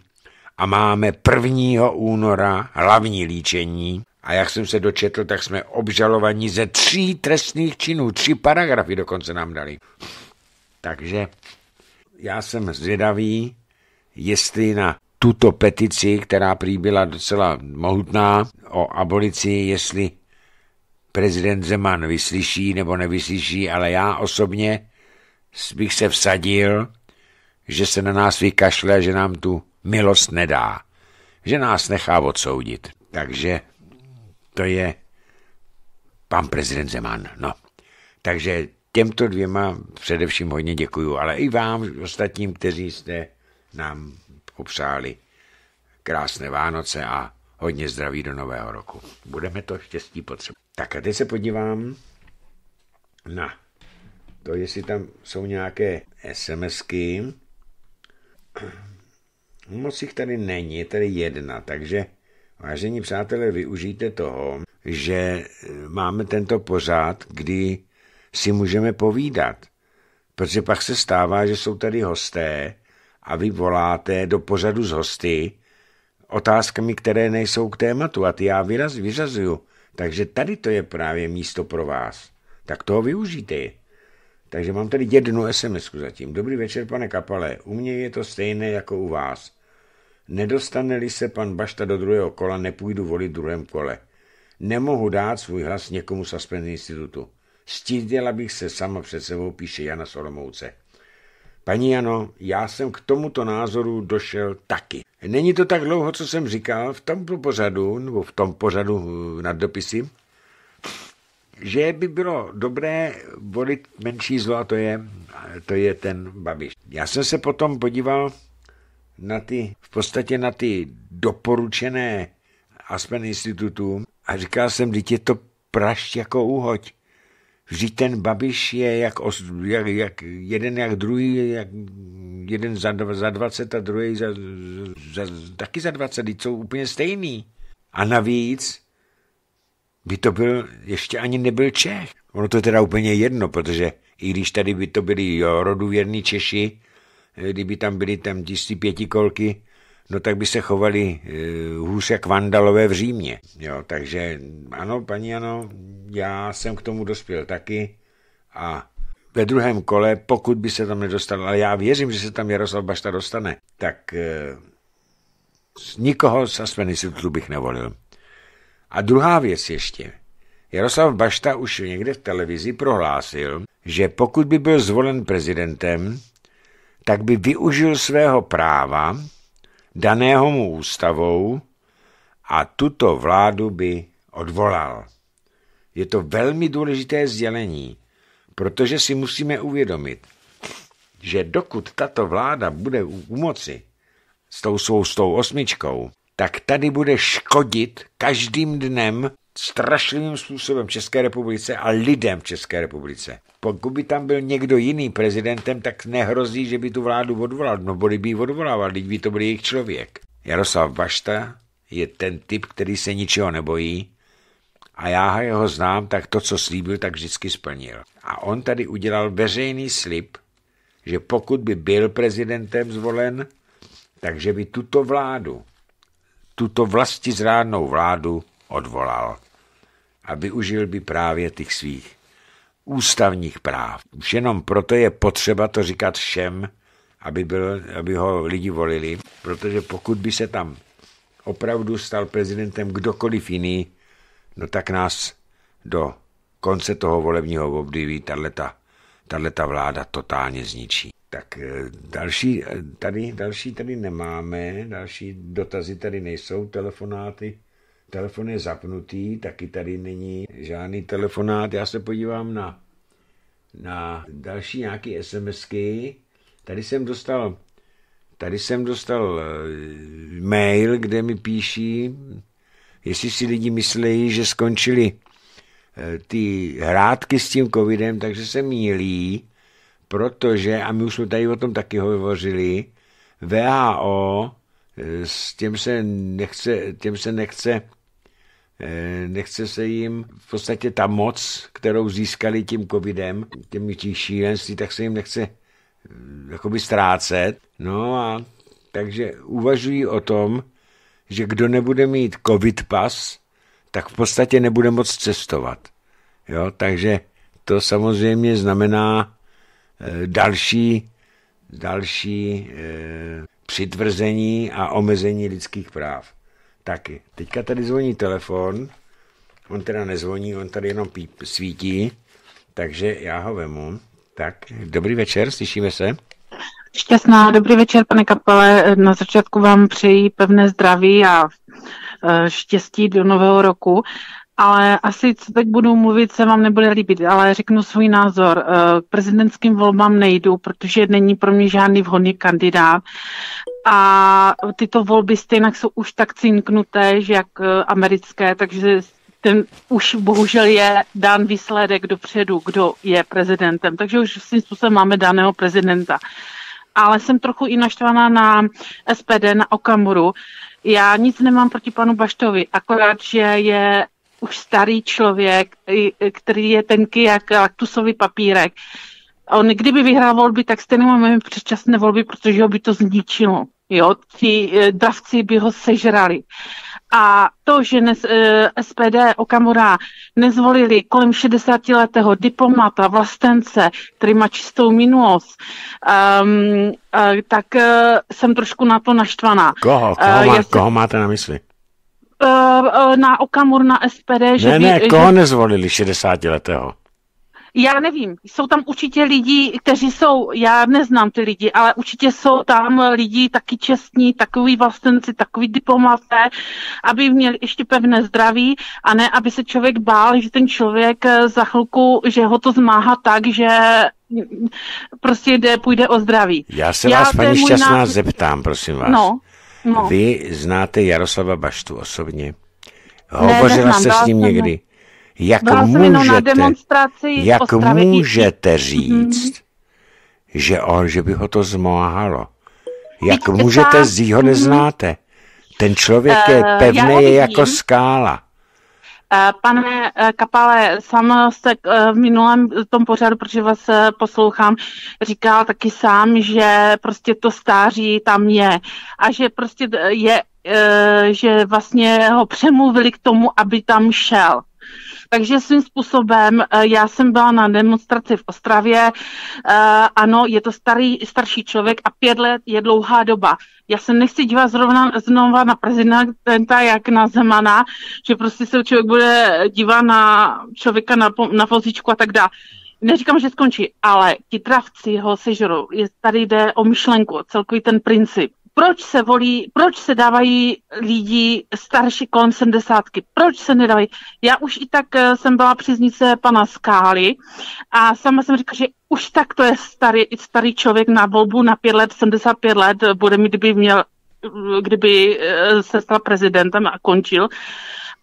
a máme 1. února hlavní líčení. A jak jsem se dočetl, tak jsme obžalovaní ze tří trestných činů, tři paragrafy dokonce nám dali. Takže já jsem zvědavý, jestli na tuto petici, která prý byla docela mohutná o abolici, jestli prezident Zeman vyslyší nebo nevyslyší, ale já osobně bych se vsadil, že se na nás vykašle, že nám tu milost nedá, že nás nechá odsoudit. Takže to je pan prezident Zeman. No. Takže těmto dvěma především hodně děkuju, ale i vám, ostatním, kteří jste nám popřáli krásné Vánoce a hodně zdraví do nového roku. Budeme to štěstí potřebovat. Tak a teď se podívám na to, jestli tam jsou nějaké SMSky. Moc jich tady není, je tady jedna, takže vážení přátelé, využijte toho, že e, máme tento pořád, kdy si můžeme povídat. Protože pak se stává, že jsou tady hosté a vy voláte do pořadu z hosty otázkami, které nejsou k tématu a ty já vyraz, vyřazuju. Takže tady to je právě místo pro vás. Tak toho využijte. Takže mám tady jednu sms zatím. Dobrý večer, pane Kapale. U mě je to stejné jako u vás. Nedostane-li se pan Bašta do druhého kola, nepůjdu volit druhém kole. Nemohu dát svůj hlas někomu z Aspen institutu. Stíděla bych se sama před sebou, píše Jana Solomouce. Paní Jano, já jsem k tomuto názoru došel taky. Není to tak dlouho, co jsem říkal v tom pořadu, nebo v tom pořadu eh, nad dopisy, že by bylo dobré volit menší zlo a to je, to je ten Babiš. Já jsem se potom podíval na ty, v podstatě na ty doporučené Aspen institutům a říkal jsem, dítě je to prašť jako úhoď. Vždyť ten Babiš je jak, os, jak, jak jeden jak druhý, jak jeden za, za 20 a druhý za, za, taky za 20, jsou úplně stejný. A navíc by to byl, ještě ani nebyl Čech. Ono to je teda úplně jedno, protože i když tady by to byli jo, roduvěrní Češi, Eh, kdyby tam byly tam tisí pětikolky, no tak by se chovali eh, hůř jak vandalové v Římě. Jo, takže ano, paní ano, já jsem k tomu dospěl taky a ve druhém kole, pokud by se tam nedostal, ale já věřím, že se tam Jaroslav Bašta dostane, tak eh, nikoho z Institutu bych nevolil. A druhá věc ještě. Jaroslav Bašta už někde v televizi prohlásil, že pokud by byl zvolen prezidentem, tak by využil svého práva, daného mu ústavou, a tuto vládu by odvolal. Je to velmi důležité sdělení, protože si musíme uvědomit, že dokud tato vláda bude u moci s tou svou s tou osmičkou, tak tady bude škodit každým dnem strašlivým způsobem České republice a lidem v České republice. Pokud by tam byl někdo jiný prezidentem, tak nehrozí, že by tu vládu odvolal, no byli by ji odvolával, teď by to byl jejich člověk. Jaroslav Bašta je ten typ, který se ničeho nebojí a já jeho znám, tak to, co slíbil, tak vždycky splnil. A on tady udělal veřejný slib, že pokud by byl prezidentem zvolen, takže by tuto vládu, tuto vlasti zrádnou vládu odvolal a využil by právě těch svých ústavních práv. Už jenom proto je potřeba to říkat všem, aby, byl, aby ho lidi volili, protože pokud by se tam opravdu stal prezidentem kdokoliv jiný, no tak nás do konce toho volebního období tato vláda totálně zničí. Tak eh, další eh, tady, další tady nemáme, další dotazy tady nejsou, telefonáty Telefon je zapnutý, taky tady není žádný telefonát. Já se podívám na, na další nějaký SMSky. Tady jsem dostal Tady jsem dostal eh, mail, kde mi píší, jestli si lidi myslejí, že skončili eh, ty hrátky s tím covidem, takže se mílí, protože, a my už jsme tady o tom taky hovořili, VHO, eh, s těm se nechce, těm se nechce Eh, nechce se jim v podstatě ta moc, kterou získali tím covidem, těmi tím šílenství, tak se jim nechce eh, jakoby ztrácet. No a takže uvažují o tom, že kdo nebude mít covid pas, tak v podstatě nebude moc cestovat. Jo, takže to samozřejmě znamená eh, další, další přitvrzení a omezení lidských práv. Taky. Teďka tady zvoní telefon, on teda nezvoní, on tady jenom píp, svítí, takže já ho vemu. Tak, dobrý večer, slyšíme se. Šťastná, dobrý večer, pane Kapele. Na začátku vám přeji pevné zdraví a e, štěstí do nového roku ale asi, co teď budu mluvit, se vám nebude líbit, ale řeknu svůj názor. K eh, prezidentským volbám nejdu, protože není pro mě žádný vhodný kandidát. A tyto volby stejně jsou už tak cinknuté, že jak eh, americké, takže ten už bohužel je dán výsledek dopředu, kdo je prezidentem. Takže už s tím způsobem máme daného prezidenta. Ale jsem trochu i naštvaná na SPD, na Okamuru. Já nic nemám proti panu Baštovi, akorát, že je už starý člověk, který je tenký jak laktusový papírek. On kdyby vyhrál volby, tak stejně máme předčasné volby, protože ho by to zničilo. Jo, ti e, dravci by ho sežrali. A to, že nes, e, SPD Okamura nezvolili kolem 60-letého diplomata, vlastence, který má čistou minulost, um, e, tak e, jsem trošku na to naštvaná. Koho? E, koho, má, jestli... koho máte na mysli? Eh, eh, na Okamur, na SPD. Že ne, by, ne, koho že... nezvolili 60 letého? Já nevím, jsou tam určitě lidi, kteří jsou, já neznám ty lidi, ale určitě jsou tam lidi taky čestní, takový vlastenci, takový diplomaté, aby měli ještě pevné zdraví a ne, aby se člověk bál, že ten člověk eh, za chvilku, že ho to zmáhá tak, že prostě jde, půjde o zdraví. Já se já, vás, paní Šťastná, zeptám, prosím vás. No. No. Vy znáte Jaroslava Baštu osobně? Hovořila ne, jste s ním někdy? Ne. Jak Byla můžete, jak můžete mhm. říct, mm-hmm. že on, že by ho to zmáhalo? Jak Vždyť můžete, z ho mhm. neznáte? Ten člověk je eh, pevný, je jako skála. Eh, pane eh, Kapale, sám jste eh, v minulém tom pořadu, protože vás poslouchám, říkal taky sám, že prostě to stáří tam je a že prostě je že vlastně ho přemluvili k tomu, aby tam šel. Takže svým způsobem, eh, já jsem byla na demonstraci v Ostravě, eh, ano, je to starý, starší člověk a pět let je dlouhá doba. Já se nechci dívat zrovna znova na prezidenta, jak na Zemana, že prostě se člověk bude dívat na člověka na, na vozíčku a tak dále neříkám, že skončí, ale ti travci ho sežerou. Je, tady jde o myšlenku, celkový ten princip proč se volí, proč se dávají lidi starší kolem 70, proč se nedávají. Já už i tak eh, jsem byla příznice pana Skály a sama jsem říkala, že už tak to je starý, starý člověk na volbu na 5 let, 75 let eh, bude mít, kdyby měl eh, kdyby se stal prezidentem a končil.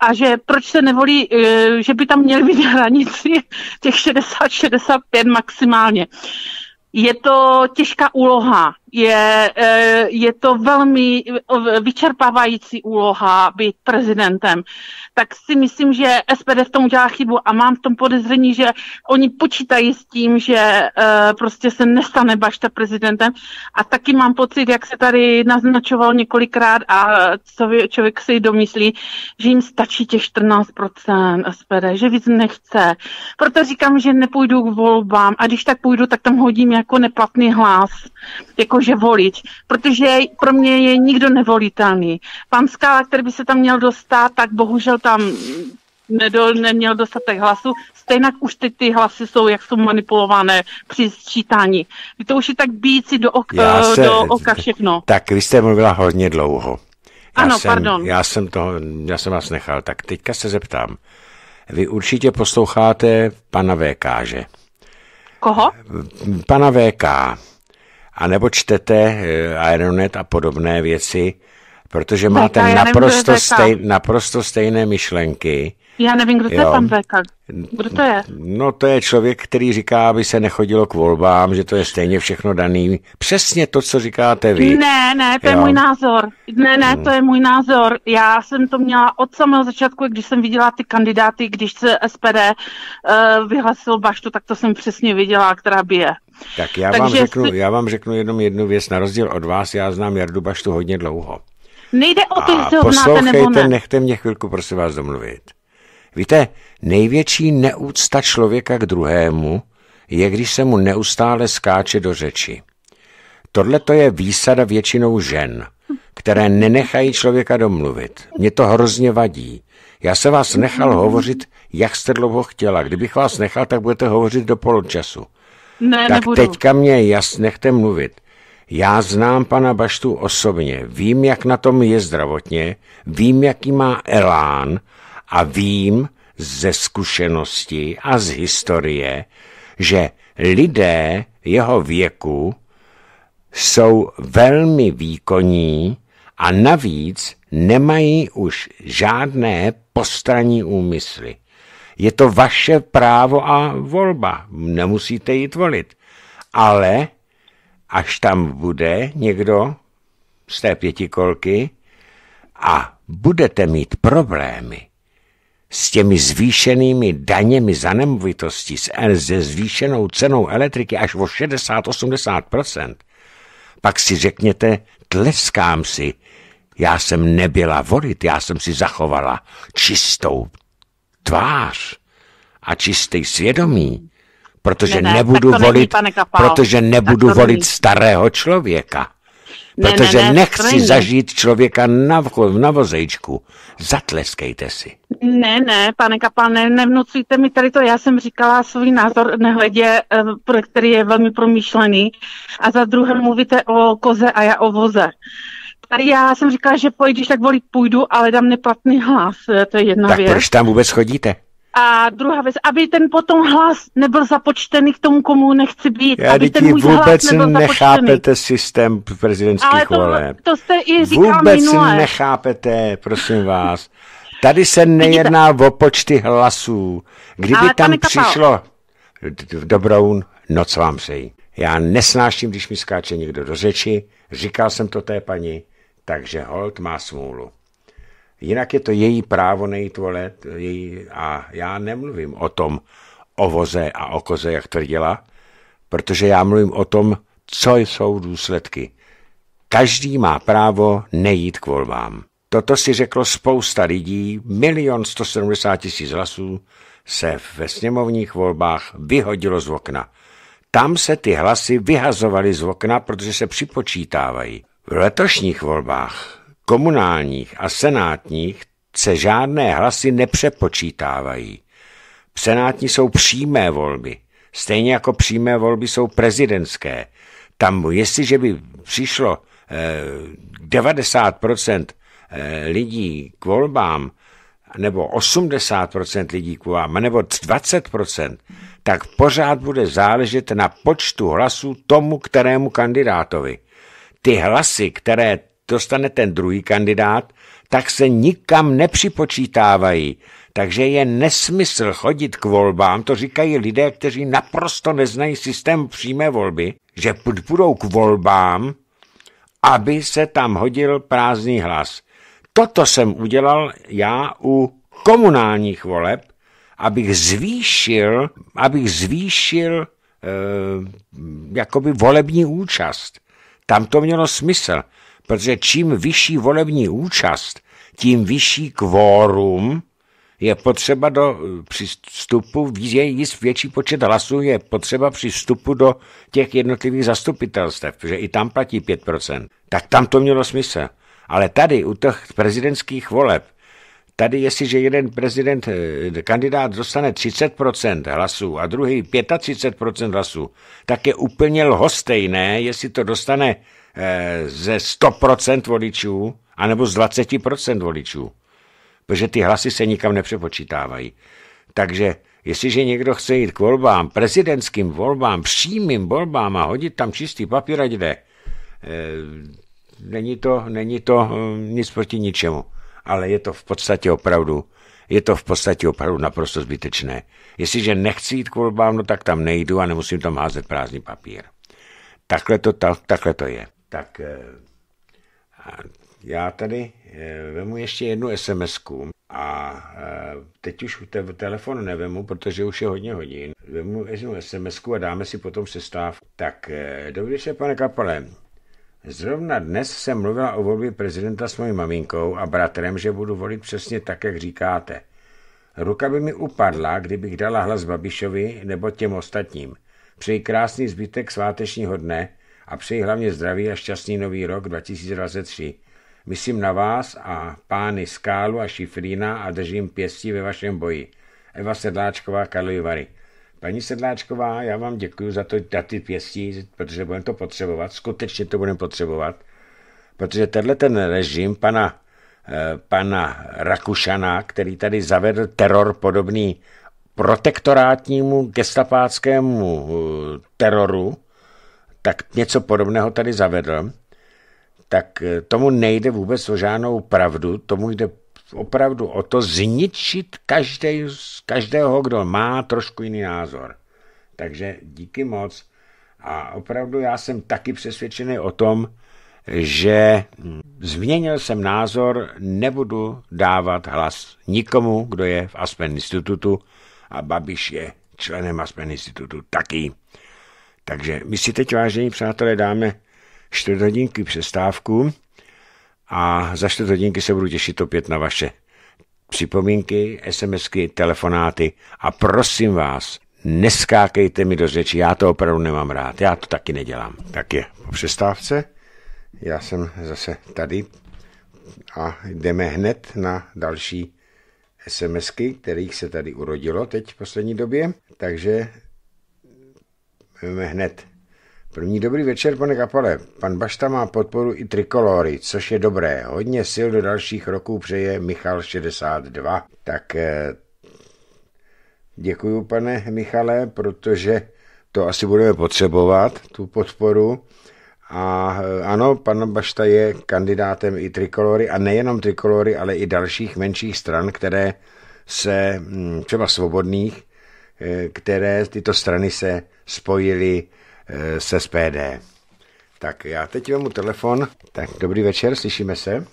A že proč se nevolí, že by tam měli být [laughs] hranici těch 60-65 maximálně. Je to těžká úloha je, eh, je to velmi vyčerpávající úloha být prezidentem. Tak si myslím, že SPD v tom udělá chybu a mám v tom podezření, že oni počítají s tím, že eh, prostě se nestane Bašta prezidentem a taky mám pocit, jak se tady naznačoval několikrát a co člověk si domyslí, že jim stačí těch 14% SPD, že víc nechce. Proto říkám, že nepůjdu k volbám a když tak půjdu, tak tam hodím jako neplatný hlas. Jako nemůže volit, protože pro mě je nikdo nevolitelný. Pan Skála, který by se tam měl dostat, tak bohužel tam nedol, neměl dostatek hlasu. Stejně už teď ty hlasy jsou, jak jsou manipulované při sčítání. To už je tak bíjící do, ok, se, do oka všechno. Tak vy jste mluvila hodně dlouho. Já ano, jsem, pardon. Já jsem, toho, já jsem vás nechal. Tak teďka se zeptám. Vy určitě posloucháte pana VK, že? Koho? Pana VK a nebo čtete eh, Ironet a podobné věci, protože máte Veka, naprosto, nevím, stej, naprosto stejné myšlenky. Já nevím, kdo to jo. je pan Veka. Kdo to je? No to je člověk, který říká, aby se nechodilo k volbám, že to je stejně všechno daný. Přesně to, co říkáte vy. Ne, ne, to jo. je můj názor. Ne, ne, hmm. to je můj názor. Já jsem to měla od samého začátku, když jsem viděla ty kandidáty, když se SPD uh, eh, vyhlasil Baštu, tak to jsem přesně viděla, která bije. Tak já, Takže vám řeknu, já vám řeknu jenom jednu věc, na rozdíl od vás, já znám Jardu Baštu hodně dlouho. Nejde o to, že jestli ho nebo ne. nechte mě chvilku, prosím vás, domluvit. Víte, největší neúcta člověka k druhému je, když se mu neustále skáče do řeči. Tohle to je výsada většinou žen, které nenechají člověka domluvit. Mě to hrozně vadí. Já se vás nechal hovořit, jak jste dlouho chtěla. Kdybych vás nechal, tak budete hovořit do poločasu. Ne, tak nebudu. teďka mě jas nechte mluvit. Já znám pana Baštu osobně, vím, jak na tom je zdravotně, vím, jaký má elán a vím ze zkušenosti a z historie, že lidé jeho věku jsou velmi výkonní a navíc nemají už žádné postranní úmysly. Je to vaše právo a volba. Nemusíte jít volit. Ale až tam bude někdo z té pětikolky a budete mít problémy s těmi zvýšenými daněmi za nemovitosti, se zvýšenou cenou elektriky až o 60-80%, pak si řekněte, tleskám si, já jsem nebyla volit, já jsem si zachovala čistou tvář a čistý svědomí, protože ne, ne, nebudu volit, není, protože nebudu volit starého člověka. Ne, protože ne, ne, nechci ne. zažít člověka na, na vozejčku. Zatleskejte si. Ne, ne, pane Kapal, ne, nevnocujte mi tady to. Já jsem říkala svůj názor nehledě, eh, který je velmi promýšlený. A za druhé mluvíte o koze a já o voze. Tady já jsem říkala, že pojď, když tak volit půjdu, ale dám neplatný hlas, eh, to je jedna tak věc. proč tam vůbec chodíte? A druhá věc, aby ten potom hlas nebyl započtený k tomu, komu nechci být. Já aby ten můj vůbec hlas nebyl nechápete započtený. systém prezidentských Ale voleb. To, to jste i říkal Vůbec minule. nechápete, prosím vás. Tady se nejedná o počty hlasů. Kdyby Ale tam přišlo... Dobrou noc vám přeji. Já nesnáším, když mi skáče někdo do řeči. Říkal jsem to té paní takže hold má smůlu. Jinak je to její právo nejít volet její, a já nemluvím o tom ovoze a o koze, jak tvrdila, protože já mluvím o tom, co jsou důsledky. Každý má právo nejít k volbám. Toto si řeklo spousta lidí, milion 170 tisíc hlasů se ve sněmovních volbách vyhodilo z okna. Tam se ty hlasy vyhazovaly z okna, protože se připočítávají. V letošních volbách, komunálních a senátních, se žádné hlasy nepřepočítávají. V senátní jsou přímé volby, stejně jako přímé volby jsou prezidentské. Tam, jestliže by přišlo eh, 90% eh, lidí k volbám, nebo 80% lidí k volbám, nebo 20%, tak pořád bude záležet na počtu hlasů tomu, kterému kandidátovi ty hlasy, které dostane ten druhý kandidát, tak se nikam nepřipočítávají. Takže je nesmysl chodit k volbám, to říkají lidé, kteří naprosto neznají systém přímé volby, že půjdou k volbám, aby se tam hodil prázdný hlas. Toto jsem udělal já u komunálních voleb, abych zvýšil, abych zvýšil eh, jakoby volební účast. Tam to mělo smysl, protože čím vyšší volební účast, tím vyšší kvórum je potřeba do eh, přístupu, je jist větší počet hlasů, je potřeba při vstupu do těch jednotlivých zastupitelstev, protože i tam platí 5%. Tak tam to mělo smysl. Ale tady u těch prezidentských voleb Tady, jestliže jeden prezident, eh, kandidát dostane 30% hlasů a druhý 35% hlasů, tak je úplně lhostejné, jestli to dostane eh, ze 100% voličů anebo z 20% voličů. Protože ty hlasy se nikam nepřepočítávají. Takže jestliže někdo chce jít k volbám, prezidentským volbám, přímým volbám a hodit tam čistý papír, ať jde, eh, není to, není to hm, nic proti ničemu ale je to v podstatě opravdu je to v podstatě opravdu naprosto zbytečné. Jestliže nechci jít k volbám, no tak tam nejdu a nemusím tam házet prázdný papír. Takhle to, tak, takhle to je. Tak eh, já tady eh, vemu ještě jednu sms -ku a eh, teď už te- telefon nevemu, protože už je hodně hodin. Vemu jednu sms a dáme si potom přestávku. Tak dobrý se, pane Kapale. Zrovna dnes jsem mluvila o volbě prezidenta s mojí maminkou a bratrem, že budu volit přesně tak, jak říkáte. Ruka by mi upadla, kdybych dala hlas Babišovi nebo těm ostatním. Přeji krásný zbytek svátečního dne a přeji hlavně zdravý a šťastný nový rok 2023. Myslím na vás a pány Skálu a Šifrína a držím pěstí ve vašem boji. Eva Sedláčková, Karlovy Vary. Paní Sedláčková, já vám děkuji za, to, za ty pěstí, protože budeme to potřebovat, skutečně to budeme potřebovat, protože tenhle ten režim pana, eh, pana Rakušana, který tady zavedl teror podobný protektorátnímu gestapáckému eh, teroru, tak něco podobného tady zavedl, tak eh, tomu nejde vůbec o žádnou pravdu, tomu jde opravdu o to zničit každé, každého, kdo má trošku jiný názor. Takže díky moc. A opravdu já jsem taky přesvědčený o tom, že hm, změnil jsem názor, nebudu dávat hlas nikomu, kdo je v Aspen institutu a Babiš je členem Aspen institutu taky. Takže my si teď, vážení přátelé, dáme čtvrthodinky přestávku a za čtvrt hodinky se budu těšit opět na vaše připomínky, SMSky, telefonáty a prosím vás, neskákejte mi do řeči, já to opravdu nemám rád, já to taky nedělám. Tak je po přestávce, já jsem zase tady a jdeme hned na další SMSky, kterých se tady urodilo teď v poslední době, takže jdeme hned První dobrý večer, pane Kapale. Pan Bašta má podporu i trikolory, což je dobré. Hodně sil do dalších roků přeje Michal 62. Tak eh, děkuju, pane Michale, protože to asi budeme potřebovat, tu podporu. A eh, ano, pan Bašta je kandidátem i trikolory, a nejenom trikolory, ale i dalších menších stran, které se, hm, třeba svobodných, eh, které tyto strany se spojily Eh, z SPD. Tak já teď mám telefon. Tak dobrý večer, slyšíme se.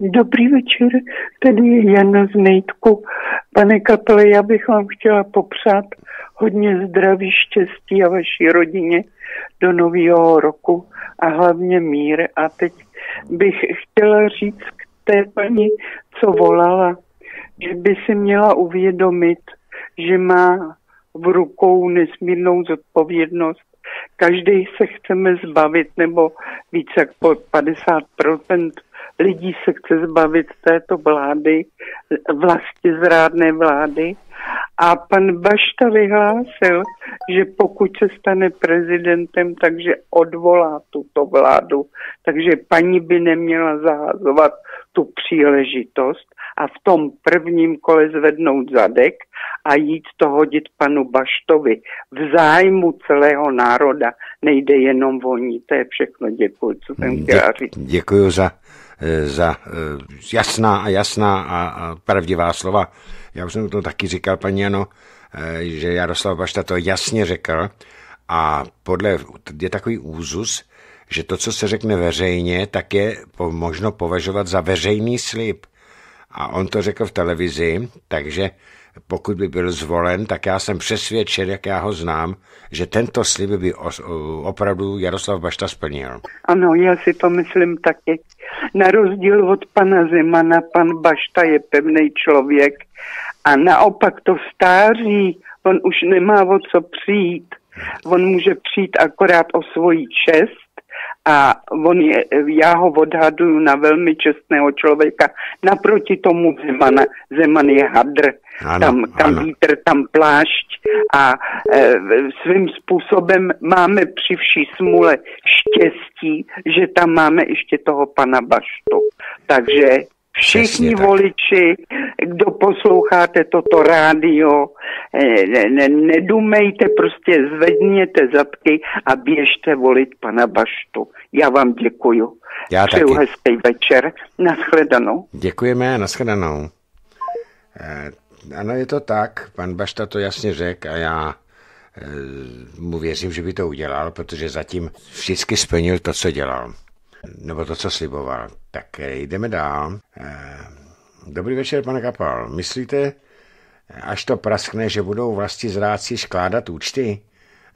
Dobrý večer, tady je Jana z Nejtku. Pane Kapele, já bych vám chtěla popřát hodně zdraví, štěstí a vaší rodině do nového roku a hlavně mír. A teď bych chtěla říct k té paní, co volala, že by si měla uvědomit, že má v rukou nesmírnou zodpovědnost Každý se chceme zbavit, nebo více jak po 50% lidí se chce zbavit této vlády, vlasti zrádné vlády. A pan Bašta vyhlásil, že pokud se stane prezidentem, takže odvolá tuto vládu. Takže paní by neměla zahazovat tu příležitost a v tom prvním kole zvednout zadek a jít to hodit panu Baštovi. V zájmu celého národa nejde jenom o ní. To je všechno. Děkuji, co jsem chtěla říct. Děkuji za, eh, za eh, jasná a jasná a, pravdivá slova. Já už jsem to taky říkal, paní Jano, eh, že Jaroslav Bašta to jasně řekl a podle, je takový úzus, že to, co se řekne veřejně, tak je možno považovat za veřejný slib. A on to řekl v televizi, takže pokud by byl zvolen, tak já jsem přesvědčen, jak já ho znám, že tento slib by opravdu Jaroslav Bašta splnil. Ano, já si to myslím taky. Na rozdíl od pana Zemana, pan Bašta je pevný člověk a naopak to stáří, on už nemá o co přijít. On může přijít akorát o svoji čest a on je, já ho odhaduju na velmi čestného člověka. Naproti tomu Zeman, Zeman je hadr. Ano, tam tam ano. vítr, tam plášť a e, svým způsobem máme při vší smule štěstí, že tam máme ještě toho pana Baštu. Takže Všichni Přesně voliči, tak. kdo posloucháte toto rádio, eh, ne, ne, nedumejte, prostě zvedněte zadky a běžte volit pana Baštu. Já vám děkuju. Já Přeju taky. hezký večer. Naschledanou. Děkujeme a naschledanou. Eh, ano, je to tak. Pan Bašta to jasně řekl a já eh, mu věřím, že by to udělal, protože zatím vždycky splnil to, co dělal. Nebo to, co sliboval. Tak eh, jdeme dál. Eh, dobrý večer, pane Kapal. Myslíte, eh, až to praskne, že budou vlasti zráci skládat účty?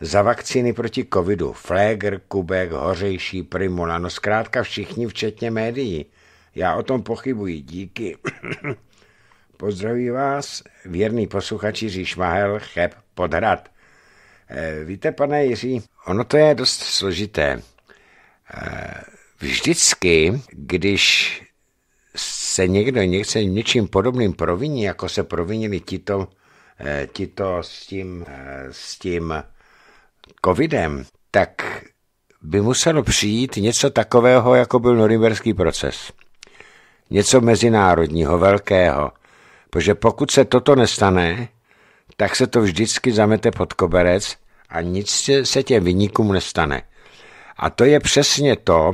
Za vakcíny proti covidu, Fléger, Kubek, Hořejší, Primula, no zkrátka všichni, včetně médií. Já o tom pochybuji, díky. [coughs] Pozdraví vás věrný posluchač Jiří Šmahel, Cheb, Podhrad. Víte, pane Jiří, ono to je dost složité. Vždycky, když se někdo někde něčím podobným proviní, jako se provinili tito, eh, tito s, tím, eh, s tím covidem, tak by muselo přijít něco takového, jako byl norimberský proces. Něco mezinárodního, velkého. Protože pokud se toto nestane, tak se to vždycky zamete pod koberec a nic se těm vynikům nestane. A to je přesně to,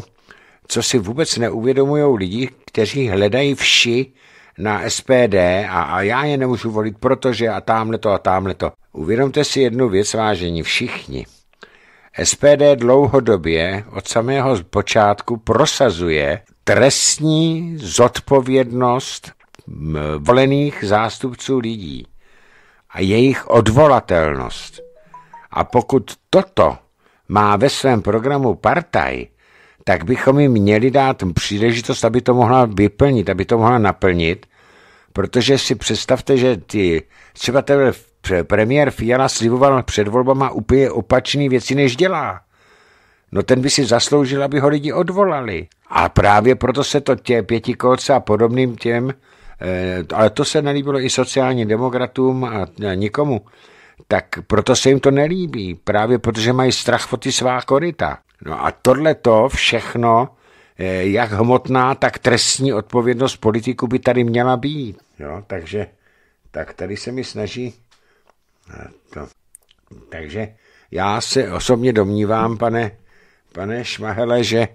co si vůbec neuvědomují lidi, kteří hledají vši na SPD a, a já je nemůžu volit, protože a tamhle to a tamhle to. Uvědomte si jednu věc, vážení všichni. SPD dlouhodobě od samého počátku prosazuje trestní zodpovědnost volených zástupců lidí a jejich odvolatelnost. A pokud toto má ve svém programu partaj, tak bychom jim měli dát příležitost, aby to mohla vyplnit, aby to mohla naplnit, protože si představte, že ty, třeba ten premiér Fiala slivoval před volbama úplně opačný věci, než dělá. No ten by si zasloužil, aby ho lidi odvolali. A právě proto se to tě pětikolce a podobným těm, eh, ale to se nelíbilo i sociálním demokratům a nikomu, tak proto se jim to nelíbí, právě protože mají strach o ty svá koryta. No a tohle to všechno, eh, jak hmotná, tak trestní odpovědnost politiku by tady měla být. Jo, takže tak tady se mi snaží eh, to. Takže já se osobně domnívám, pane, pane Šmahele, že,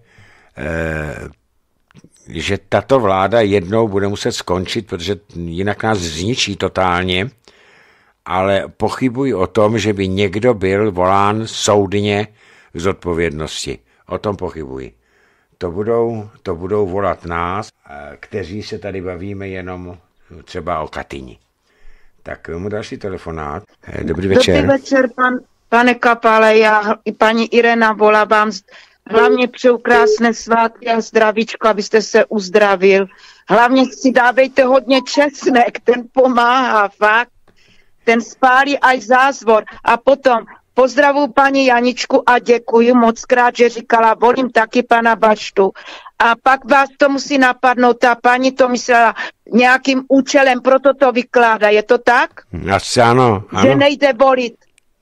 eh, že tato vláda jednou bude muset skončit, protože jinak nás zničí totálně, ale pochybuji o tom, že by někdo byl volán soudně z zodpovědnosti. O tom pochybuji. To budou, to budou volat nás, kteří se tady bavíme jenom třeba o Katyni. Tak mu další telefonát. Eh, dobrý večer. Dobrý večer, pan, pane Kapale, já i paní Irena volá vám. Hlavně přeju krásné svátky a zdravíčko, abyste se uzdravil. Hlavně si dávejte hodně česnek, ten pomáhá, fakt. Ten spálí až zázvor. A potom Pozdravu paní Janičku a děkuji moc krát, že říkala, volím taky pana Baštu. A pak vás to musí napadnout, ta paní to myslela nějakým účelem, proto to vykládá, je to tak? Asi ano, ano. Že nejde volit.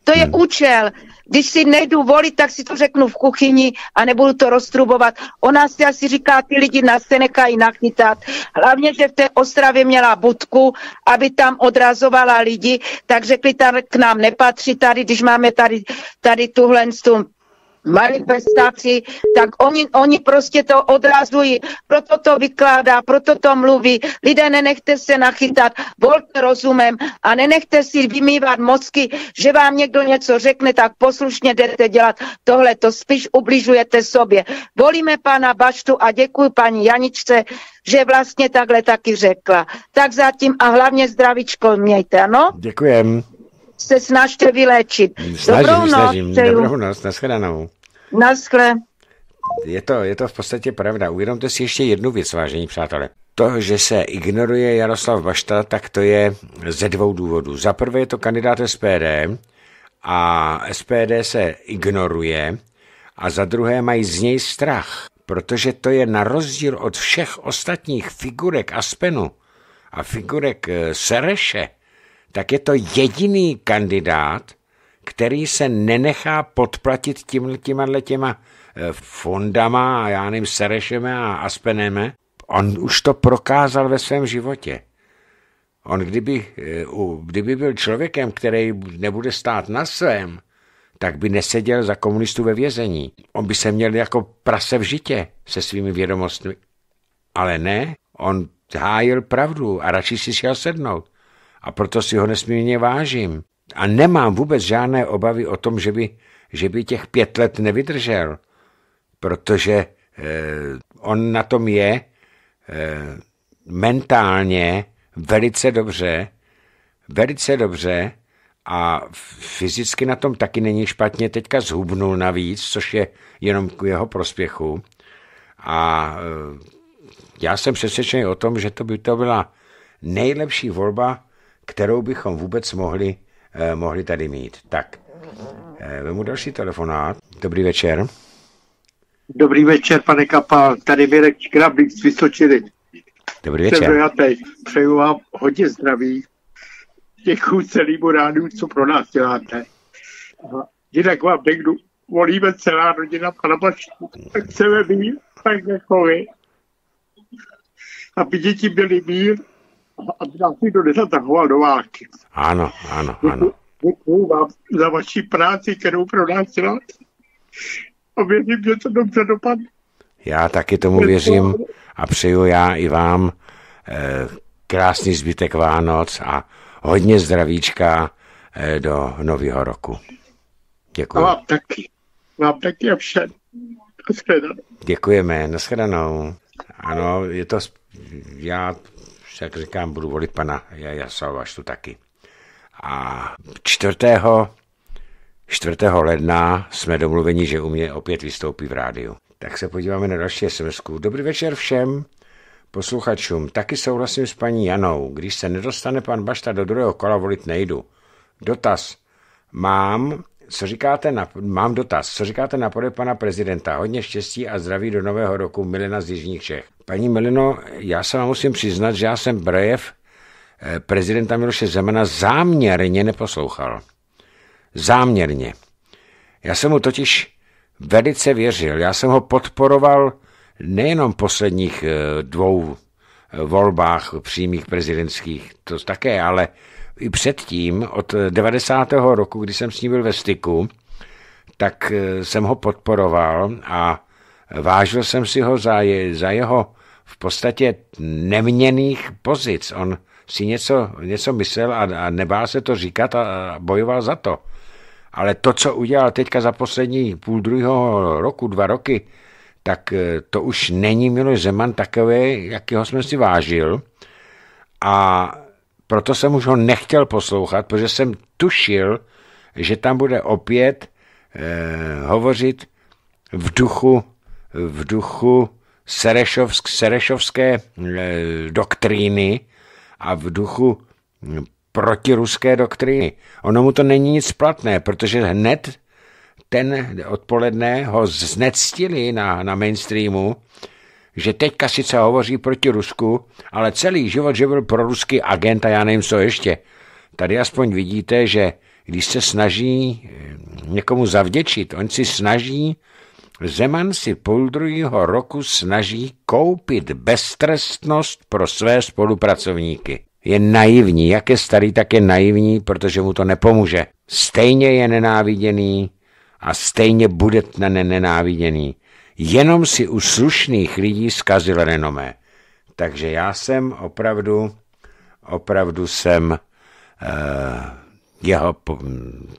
To je hmm. účel. Když si nejdu volit, tak si to řeknu v kuchyni a nebudu to roztrubovat. Ona si asi říká, ty lidi na se nechají nachytat. Hlavně, že v té Ostravě měla budku, aby tam odrazovala lidi, tak řekli, tak k nám nepatří tady, když máme tady, tady tuhle tu manifestaci, tak oni, oni prostě to odrazují, proto to vykládá, proto to mluví. Lidé, nenechte se nachytat, volte rozumem a nenechte si vymývat mozky, že vám někdo něco řekne, tak poslušně jdete dělat tohle, to spíš ubližujete sobě. Volíme pana Baštu a děkuji paní Janičce, že vlastně takhle taky řekla. Tak zatím a hlavně zdravičko mějte, ano? Děkujem se snažte vyléčit. Snažím, Dobrou noc. Snažím. Dobrou noc, nashledanou. Naschle. Je to, je to v podstatě pravda. Uvědomte si ještě jednu věc, vážení přátelé. To, že se ignoruje Jaroslav Bašta, tak to je ze dvou důvodů. Za prvé je to kandidát SPD a SPD se ignoruje a za druhé mají z něj strach, protože to je na rozdíl od všech ostatních figurek Aspenu a figurek eh, Sereše, tak je to jediný kandidát, který se nenechá podplatit tím, těma těma eh, fondama a já nevím, Serešeme a Aspeneme. On už to prokázal ve svém životě. On kdyby, eh, kdyby byl člověkem, který nebude stát na svém, tak by neseděl za komunistů ve vězení. On by se měl jako prase v žitě se svými vědomostmi. Ale ne, on hájil pravdu a radši si šel sednout. A proto si ho nesmírně vážím. A nemám vůbec žádné obavy o tom, že by, že by těch pět let nevydržel, protože eh, on na tom je eh, mentálně velice dobře, velice dobře a fyzicky na tom taky není špatně. Teďka zhubnul navíc, což je jenom k jeho prospěchu. A eh, já jsem přesvědčený o tom, že to by to byla nejlepší volba, kterou bychom vůbec mohli Eh, mohli tady mít. Tak, eh, vemu další telefonát. Dobrý večer. Dobrý večer, pane Kapal. Tady Mirek Krablík z Vysočiny. Dobrý večer. Jsem Přeju vám hodně zdraví. Děkuji celému rádu, co pro nás děláte. A jinak vám někdo volíme celá rodina pana Bačku. Chceme být pane jako Aby děti byly mír Atlantida se zatahoval do války. Ano, ano, ano. Děkuji vám za vaši práci, kterou pro nás děláte. A věřím, že to dobře dopadne. Já taky tomu věřím a přeju já i vám eh, krásný zbytek Vánoc a hodně zdravíčka eh, do nového roku. Děkuji. A vám taky. Vám taky a všem. Naschledanou. Děkujeme, naschledanou. Ano, je to, já jak říkám, budu volit pana Jasovaštu taky. A 4. 4. ledna jsme domluveni, že u mě opět vystoupí v rádiu. Tak se podíváme na další sms -ku. Dobrý večer všem posluchačům. Taky souhlasím s paní Janou. Když se nedostane pan Bašta do druhého kola, volit nejdu. Dotaz. Mám, co říkáte na, mám dotaz. Co říkáte na podle pana prezidenta? Hodně štěstí a zdraví do nového roku, Milena z Jižních Čech. Paní Melino, já se vám musím přiznat, že já jsem brejev eh, prezidenta Miloše Zemana záměrně neposlouchal. Záměrně. Já jsem mu totiž velice věřil. Já jsem ho podporoval nejenom posledních eh, dvou eh, volbách přímých prezidentských, to také, ale i předtím, od 90. roku, kdy jsem s ním byl ve styku, tak jsem ho podporoval a vážil jsem si ho za, je, za jeho v podstatě neměných pozic. On si něco, něco myslel a, a nebál se to říkat a, a bojoval za to. Ale to, co udělal teďka za poslední půl druhého roku, dva roky, tak eh, to už není Miloš Zeman takový, jakýho jsme si vážil. A proto jsem už ho nechtěl poslouchat, protože jsem tušil, že tam bude opět eh, hovořit v duchu, v duchu Serešovsk, serešovské eh, doktríny a v duchu hm, protiruské doktríny. Ono mu to není nic platné, protože hned ten odpoledne ho znectili na, na mainstreamu, že teďka sice hovoří proti Rusku, ale celý život, že byl proruský agent a já nevím co ještě. Tady aspoň vidíte, že když se snaží hm, někomu zavděčit, on si snaží Zeman si půl druhého roku snaží koupit beztrestnost pro své spolupracovníky. Je naivní, jak je starý, tak je naivní, protože mu to nepomůže. Stejně je nenáviděný a stejně bude nenáviděný. Jenom si u slušných lidí zkazil renomé. Takže já jsem opravdu, opravdu jsem eh, jeho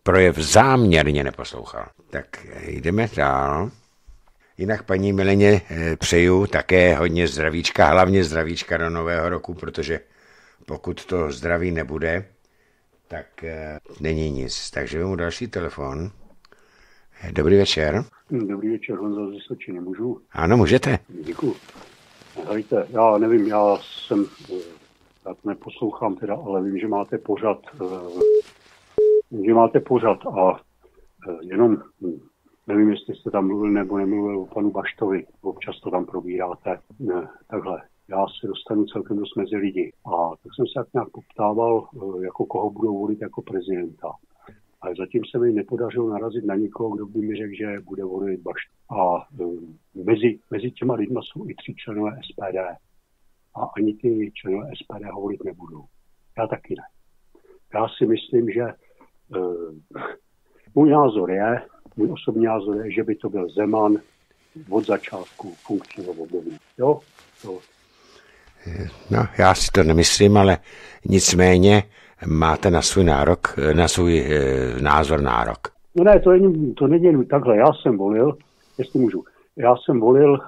projev záměrně neposlouchal. Tak jdeme dál. Jinak paní Mileně eh, přeju také hodně zdravíčka, hlavně zdravíčka do nového roku, protože pokud to zdraví nebude, tak eh, není nic. Takže mu další telefon. Eh, dobrý večer. Dobrý večer, Honzo z Sočiny, můžu? Ano, můžete. Děkuji. Hejte, já nevím, já jsem, já to neposlouchám teda, ale vím, že máte pořad, vím, že máte pořad a jenom hm, Nevím, jestli jste tam mluvil nebo nemluvil o panu Baštovi. Občas to tam probíráte. Ne, takhle já si dostanu celkem dost mezi lidi. A tak jsem se jak nějak poptával, eh, jako koho budou volit jako prezidenta. Ale zatím se mi nepodařilo narazit na nikoho, kdo by mi řekl, že bude volit Bašt. A eh, mezi, mezi těma lidma jsou i tři členové SPD. A ani ty členové SPD ho volit nebudou. Já taky ne. Já si myslím, že eh, můj názor je, můj osobní názor je, že by to byl Zeman od začátku funkčního období. Jo? To. No, já si to nemyslím, ale nicméně máte na svůj nárok, na svůj e, názor nárok. No ne, to, je, to není takhle. Já jsem volil, jestli můžu, já jsem volil e,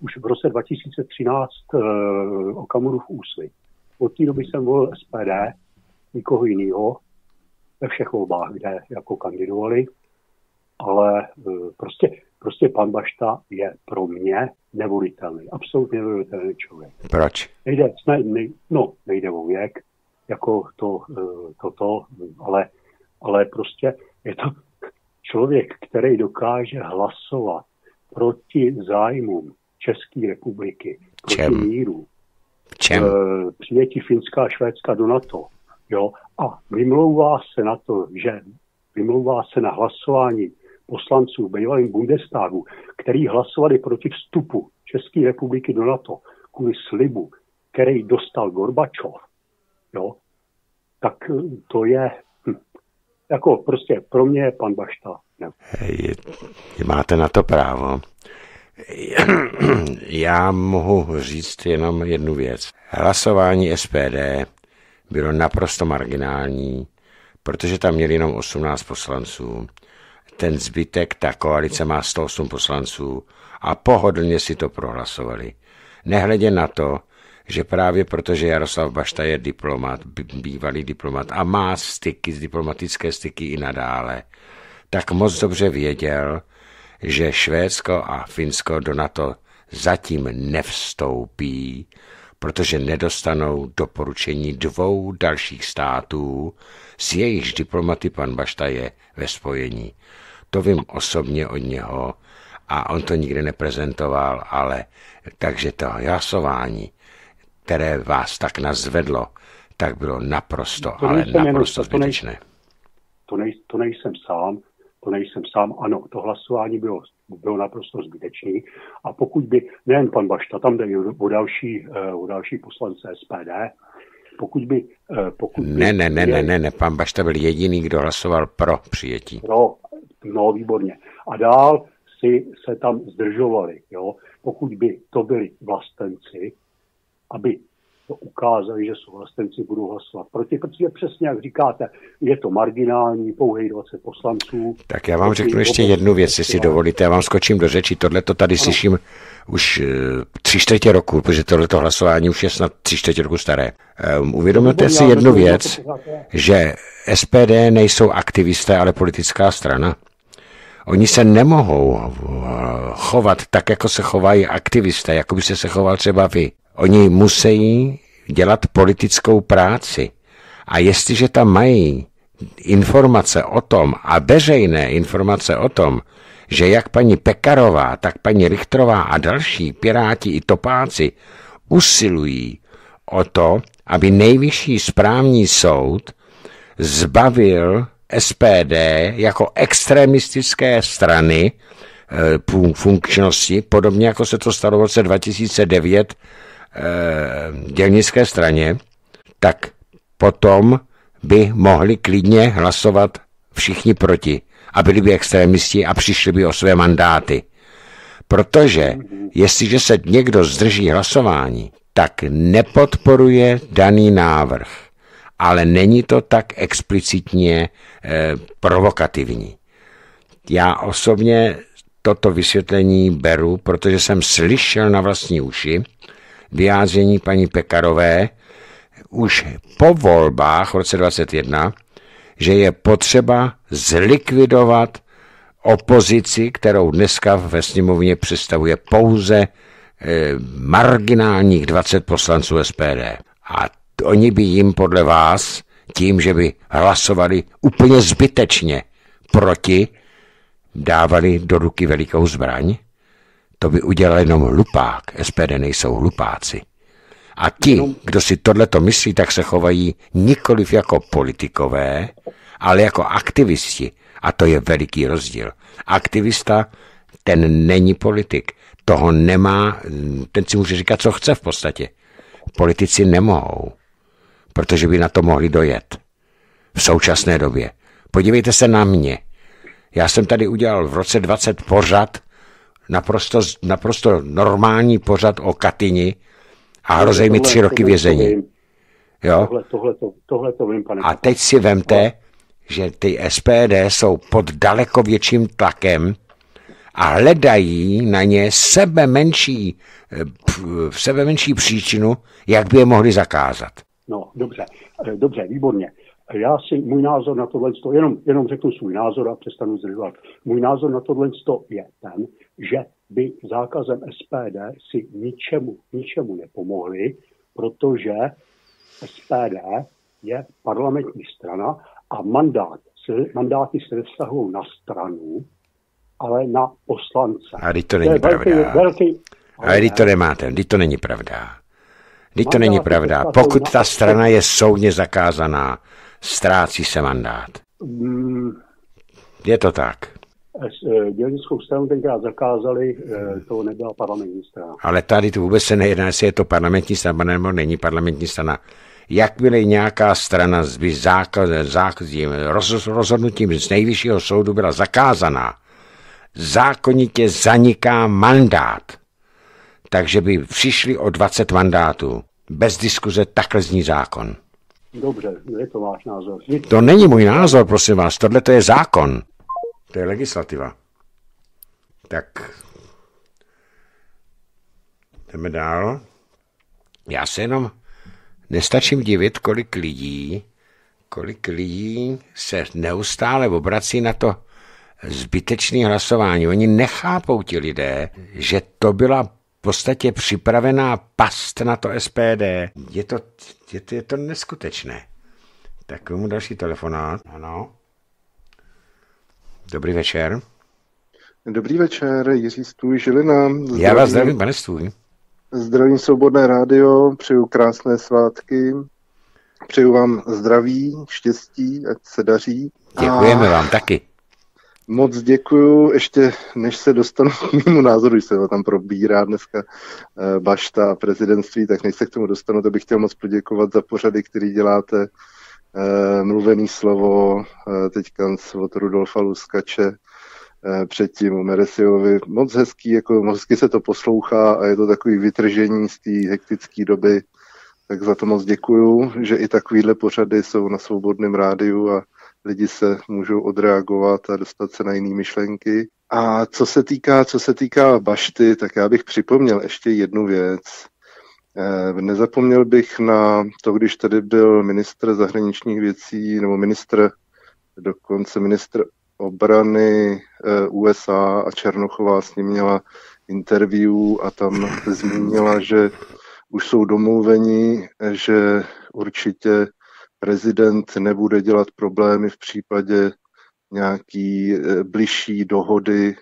už v roce 2013 o Okamuru v Úsli. Od té doby jsem volil SPD, nikoho jiného, ve všech volbách, kde jako kandidovali ale e, prostě, prostě pan Bašta je pro mě nevolitelný, absolutně nevolitelný člověk. Proč? Nejde, ne, ne, no, nejde o věk, jako to, e, toto, ale, ale prostě je to člověk, který dokáže hlasovat proti zájmům České republiky, proti Čem? míru, Čem? E, přijetí Finská a Švédska do NATO. Jo? A vymlouvá se na to, že vymlouvá se na hlasování poslanců v bývalém Bundestagu, který hlasovali proti vstupu České republiky do NATO kvůli slibu, který dostal Gorbačov, jo, tak to je hm, jako prostě pro mě je pan Bašta. Hej, máte na to právo. [clears throat] Já mohu říct jenom jednu věc. Hlasování SPD bylo naprosto marginální, protože tam měli jenom 18 poslanců ten zbytek, ta koalice má 108 poslanců a pohodlně si to prohlasovali. Nehledě na to, že právě protože Jaroslav Bašta je diplomat, bývalý diplomat a má styky, diplomatické styky i nadále, tak moc dobře věděl, že Švédsko a Finsko do NATO zatím nevstoupí, protože nedostanou doporučení dvou dalších států, s jejichž diplomaty pan Bašta je ve spojení to vím osobně od něho a on to nikdy neprezentoval, ale takže to hlasování, které vás tak nazvedlo, tak bylo naprosto, to ale naprosto jenom, zbytečné. To, nej, to nejsem sám, to nejsem sám. Ano, to hlasování bylo, bylo naprosto zbytečné. A pokud by, nejen pan Bašta, tam jde o další, eh, o další poslance SPD, pokud by... Eh, pokud ne, by, ne, ne, ne, ne, ne, pan Bašta byl jediný, kdo hlasoval pro přijetí. Pro, No, výborně. A dál si se tam zdržovali, jo? pokud by to byli vlastenci, aby to ukázali, že jsou vlastenci, budou hlasovat proti, protože přesně jak říkáte, je to marginální, pouhej 20 poslanců. Tak já vám řeknu ještě jednu věc, jestli dovolíte, já vám skočím do řeči, tohle to tady ano. slyším už eh, tři čtvrtě roku, protože tohleto hlasování už je snad tři čtvrtě roku staré. Um, uvědomujete si jednu věc, že SPD nejsou aktivisté, ale politická strana? Oni se nemohou eh, chovat tak, jako se chovají aktivisté, jako byste se choval třeba vy. Oni musí dělat politickou práci. A jestliže tam mají informace o tom a veřejné informace o tom, že jak paní Pekarová, tak paní Richtrová a další piráti i topáci usilují o to, aby nejvyšší správní soud zbavil SPD jako extremistické strany eh, funkčnosti, podobně jako se to stalo v roce 2009 eh, dělnické straně, tak potom by mohli klidně hlasovat všichni proti a byli by extremisti a přišli by o své mandáty. Protože jestliže se někdo zdrží hlasování, tak nepodporuje daný návrh ale není to tak explicitně eh, provokativní. Já osobně toto vysvětlení beru, protože jsem slyšel na vlastní uši vyjádření paní Pekarové už po volbách v roce 2021, že je potřeba zlikvidovat opozici, kterou dneska ve sněmovně představuje pouze eh, marginálních 20 poslanců SPD. A oni by jim podle vás, tím, že by hlasovali úplně zbytečně proti, dávali do ruky velikou zbraň? To by udělal jenom hlupák. SPD nejsou hlupáci. A ti, kdo si tohleto myslí, tak se chovají nikoliv jako politikové, ale jako aktivisti. A to je veliký rozdíl. Aktivista, ten není politik. Toho nemá, ten si může říkat, co chce v podstatě. Politici nemohou protože by na to mohli dojet. V současné době. Podívejte se na mě. Já jsem tady udělal v roce 20 pořad, naprosto, naprosto normální pořad o Katyni a hrozej mi tři roky vězení. Jo? A teď si vemte, no. že ty SPD jsou pod daleko větším tlakem a hledají na ně sebe menší, eh, sebe menší příčinu, jak by je mohli zakázat. No, dobře, eh, dobře, výborně. Já si, můj názor na tohle, jenom, jenom řeknu svůj názor a přestanu zdržovat. Můj názor na tohle je ten, že by zákazem SPD si ničemu, ničemu nepomohli, protože SPD je parlamentní strana a mandát, mandáty se nevztahují na stranu, ale na poslance. A to není to je pravda. Velký, velký, a ale to nemáte, to není pravda. Teď to není pravda. Pokud ta strana je soudně zakázaná, ztrácí se mandát. Mm. Je to tak. Eh, dělnickou stranu tenkrát zakázali, eh, to nebyla parlamentní strana. Ale tady to vůbec se nejedná, jestli je to parlamentní strana nebo není parlamentní strana. Jakmile nějaká strana s zákazním rozhodnutím z nejvyššího soudu byla zakázaná, zákonitě zaniká mandát takže by přišli o 20 mandátů. Bez diskuze takhle zní zákon. Dobře, je to váš názor. To není můj názor, prosím vás, tohle to je zákon. To je legislativa. Tak jdeme dál. Já se jenom nestačím divit, kolik lidí, kolik lidí se neustále obrací na to zbytečné hlasování. Oni nechápou ti lidé, že to byla podstatě připravená past na to SPD. Je to, je to, je to neskutečné. Tak mu další telefonát. Ano. Dobrý večer. Dobrý večer, Jiří Stůj, Žilina. Zdravím. Já vás zdravím, pane Stůj. Zdravím Svobodné rádio, přeju krásné svátky, přeju vám zdraví, štěstí, ať se daří. Děkujeme a... vám taky. Moc děkuju. Ještě než se dostanu k mému názoru, když se ho tam probírá dneska eh, bašta a prezidentství, tak než se k tomu dostanu, to bych chtěl moc poděkovat za pořady, který děláte. Eh, mluvený slovo, eh, teďka od Rudolfa Luskače, předtím u Meresiovi. Moc hezký, jako moc hezky se to poslouchá a je to takový vytržení z té hektické doby. Tak za to moc děkuju, že i takovýhle pořady jsou na Svobodném rádiu a lidi se můžou odreagovat a dostat se na jiné myšlenky. A co se týká, co se týká bašty, tak já bych připomněl ještě jednu věc. Eh, nezapomněl bych na to, když tady byl ministr zahraničních věcí nebo ministr, dokonce ministr obrany eh, USA a Černochová s ním měla interview a tam zmínila, že už jsou domluveni, eh, že určitě prezident nebude dělat problémy v případě nějaký eh, bližší dohody,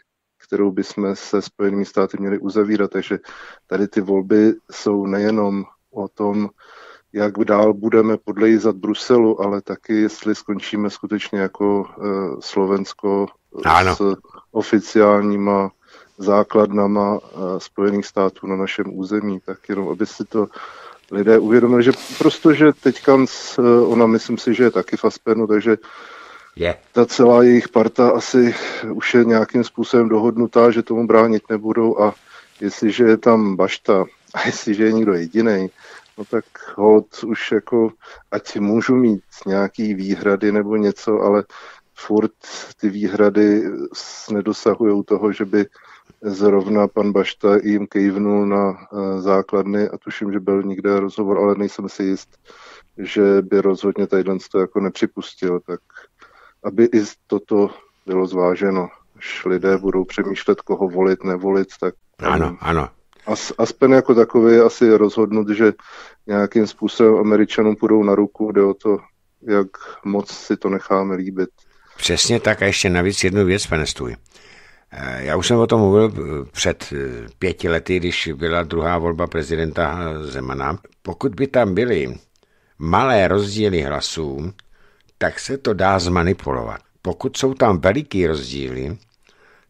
kterou bychom se Spojenými státy měli uzavírat. Takže tady ty volby jsou nejenom o tom, jak dál budeme podlejzat Bruselu, ale taky jestli skončíme skutečně jako eh, Slovensko ano. s oficiálníma základnama eh, Spojených států na našem území, tak jenom aby si to lidé uvědomili, že prostě že teďka eh, ona, myslím si, že je taky v Aspenu, takže je. Ta celá jejich parta asi už je nějakým způsobem dohodnutá, že tomu bránit nebudou a jestliže je tam bašta a jestliže je někdo jediný, no tak hod už jako, ať můžu mít nějaký výhrady nebo něco, ale furt ty výhrady nedosahují toho, že by Zrovna pan Bašta jim kejvnul na eh, základny a tuším, že byl někde rozhovor, ale nejsem si jist, že by rozhodně tadyhle to jako nepřipustil, tak aby i toto bylo zváženo. Až lidé budou přemýšlet, koho volit, nevolit, tak... Ano, ano. As, Aspen jako takový je asi rozhodnut, že nějakým způsobem Američanům půjdou na ruku, jde o to, jak moc si to necháme líbit. Přesně tak a ještě navíc jednu věc, pane Stůj. Eh, já už jsem o tom mluvil eh, před eh, pěti lety, když byla druhá volba prezidenta Zemana. Pokud by tam byly malé rozdíly hlasů, tak se to dá zmanipulovat. Pokud jsou tam veliký rozdíly,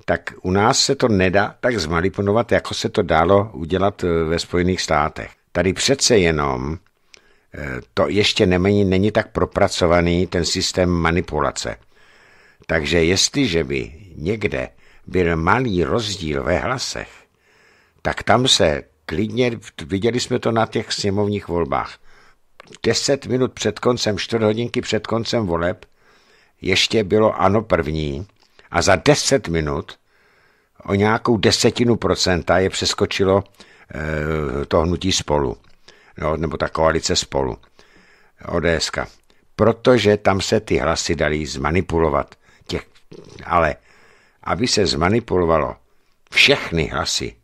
tak u nás se to nedá tak zmanipulovat, jako se to dalo udělat ve Spojených státech. Tady přece jenom to ještě nemení, není tak propracovaný ten systém manipulace. Takže jestliže by někde byl malý rozdíl ve hlasech, tak tam se klidně, viděli jsme to na těch sněmovních volbách, Deset minut před koncem, čtvrt hodinky před koncem voleb, ještě bylo ano první a za deset minut o nějakou desetinu procenta je přeskočilo e, to hnutí spolu, no, nebo ta koalice spolu, ODSka. Protože tam se ty hlasy dali zmanipulovat. Těch, ale aby se zmanipulovalo všechny hlasy,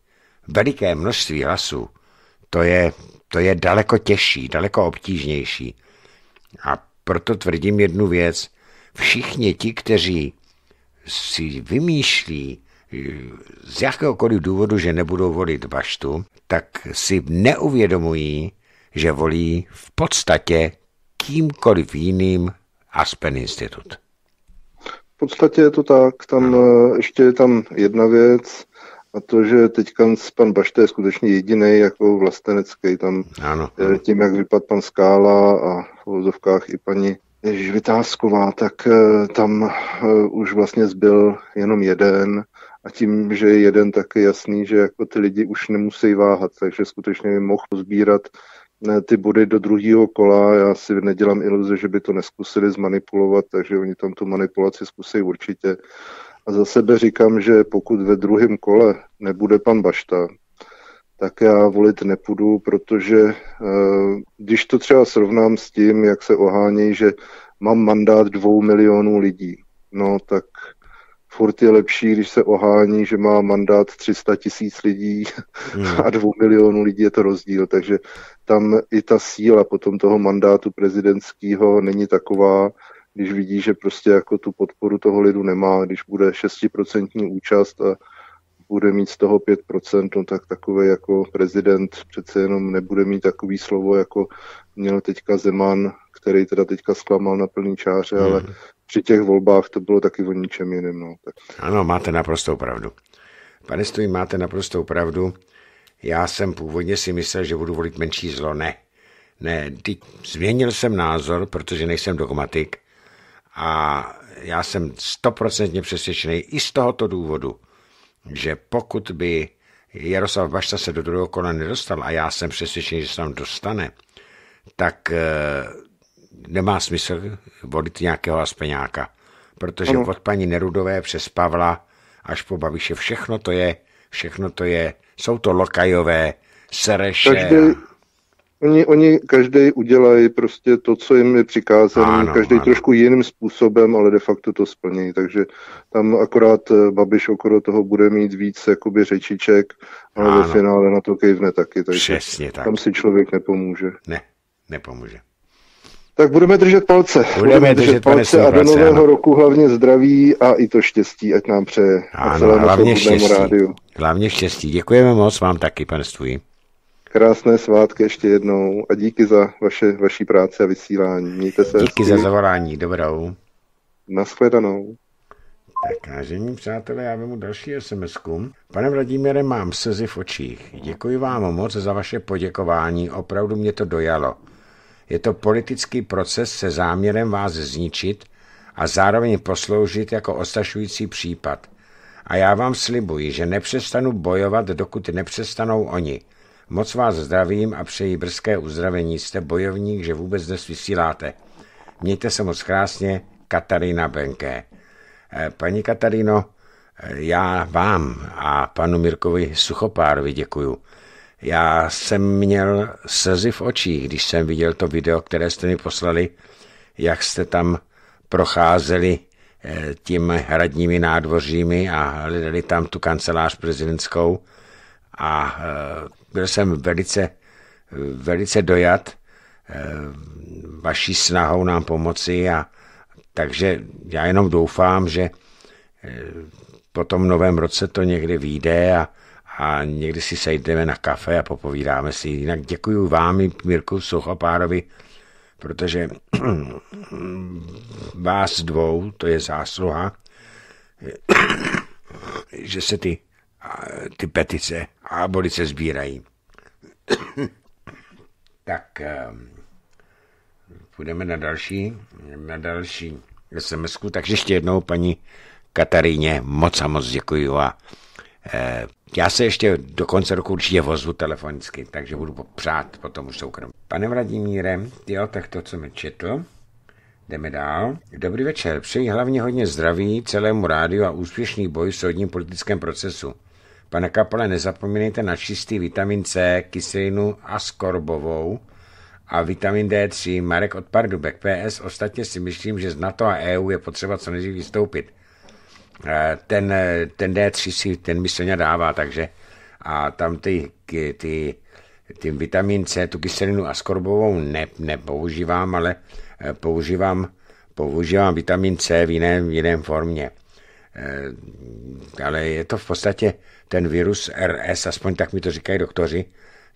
veliké množství hlasů, to je, to je daleko těžší, daleko obtížnější. A proto tvrdím jednu věc. Všichni ti, kteří si vymýšlí eh, z jakéhokoliv důvodu, že nebudou volit Baštu, tak si neuvědomují, že volí v podstatě kýmkoliv jiným Aspen Institute. V podstatě je to tak, tam eh, ještě je tam jedna věc, a to, že teďka pan Bašta je skutečně jediný jako vlastenecký tam ano, ano. Eh, tím, jak vypadl pan Skála a v vozovkách i paní Žvitásková, tak eh, tam už vlastně zbyl jenom jeden a tím, že je jeden, tak je jasný, že jako ty lidi už nemusí váhat, takže skutečně mohl sbírat ty body do druhého kola. Já si nedělám iluze, že by to neskusili zmanipulovat, takže oni tam tu manipulaci zkusí určitě. A za sebe říkám, že pokud ve druhém kole nebude pan Bašta, tak já volit nepůjdu, protože eh, když to třeba srovnám s tím, jak se ohánějí, že mám mandát dvou milionů lidí, no tak furt je lepší, když se ohání, že má mandát 300 tisíc lidí hmm. [laughs] a dvou milionů lidí je to rozdíl, takže tam i ta síla potom toho mandátu prezidentského není taková, když vidí, že prostě jako tu podporu toho lidu nemá, když bude 6% účast a bude mít z toho 5%, no tak takový jako prezident přece jenom nebude mít takový slovo, jako měl teďka Zeman, který teda teďka zklamal na plný čáře, hmm. ale při těch volbách to bylo taky o ničem jiném. No. Tak. Ano, máte naprostou pravdu. Pane Stojí, máte naprostou pravdu. Já jsem původně si myslel, že budu volit menší zlo. Ne. Ne, změnil jsem názor, protože nejsem dogmatik a já jsem stoprocentně přesvědčený i z tohoto důvodu, že pokud by Jaroslav Bašta se do druhého kola nedostal a já jsem přesvědčený, že se tam dostane, tak eh, nemá smysl volit nějakého aspeňáka, protože ano. od paní Nerudové přes Pavla až po Babiše všechno to je, všechno to je, jsou to lokajové, sereše. Každý, oni, oni každý udělají prostě to, co jim je přikázané, každý trošku jiným způsobem, ale de facto to splní, takže tam akorát eh, Babiš okolo toho bude mít víc jakoby řečiček, ale ano. ve finále na to kejvne taky, takže Přesně tak. tam si člověk nepomůže. Ne, nepomůže. Tak budeme držet palce. Budeme, budeme držet, držet palce a do nového ano. roku hlavně zdraví a i to štěstí, ať nám přeje. Ano, a hlavně štěstí. Rádiu. Hlavně štěstí. Děkujeme moc vám taky, pane Stůj. Krásné svátky ještě jednou a díky za vaše, vaší práci a vysílání. Mějte se. Díky hezky. za zavolání, dobrou. Naschledanou. Tak vážení přátelé, já vemu další sms -ku. Pane Vladimíre, mám sezi v očích. Děkuji vám moc za vaše poděkování, opravdu mě to dojalo. Je to politický proces se záměrem vás zničit a zároveň posloužit jako ostašující případ. A já vám slibuji, že nepřestanu bojovat, dokud nepřestanou oni. Moc vás zdravím a přeji brzké uzdravení. Jste bojovník, že vůbec dnes vysíláte. Mějte se moc krásně, Katarína Benké. Eh, paní Kataríno, eh, já vám a panu Mirkovi Suchopárovi děkuju. Já jsem měl slzy v očích, když jsem viděl to video, které jste mi poslali, jak jste tam procházeli eh, tím hradními nádvořími a hledali tam tu kancelář prezidentskou a eh, byl jsem velice, velice dojat eh, vaší snahou nám pomoci a takže já jenom doufám, že po tom novém roce to někdy vyjde a a někdy si sejdeme na kafe a popovídáme si. Jinak děkuji vám, Mirku Suchopárovi, protože [clears throat] vás dvou, to je zásluha, [clears throat] že se ty, ty petice a abolice sbírají. [clears throat] tak ehm, půjdeme na další, na další sms -ku. takže ještě jednou paní Kataríně moc a moc děkuji a Eh, já se ještě do konce roku určitě vozu telefonicky, takže budu popřát potom už soukromí. Pane Vladimíre, jo, tak to, co mi četl, Jdeme dál. Dobrý večer. Přeji hlavně hodně zdraví celému rádiu a úspěšný boj v soudním politickém procesu. Pane Kapole, nezapomínejte na čistý vitamin C, kyselinu a skorbovou a vitamin D3. Marek od Pardubek. PS. Ostatně si myslím, že z NATO a EU je potřeba co nejdřív vystoupit. Eh, ten, eh, ten D3 si ten myslně dává, takže a tam ty, ty, ty vitamin C, tu kyselinu askorbovou ne, nepoužívám, ale eh, používám, používám vitamin C v jiném v jiném formě. Ale je to v podstatě ten virus RS, aspoň tak mi to říkají doktoři,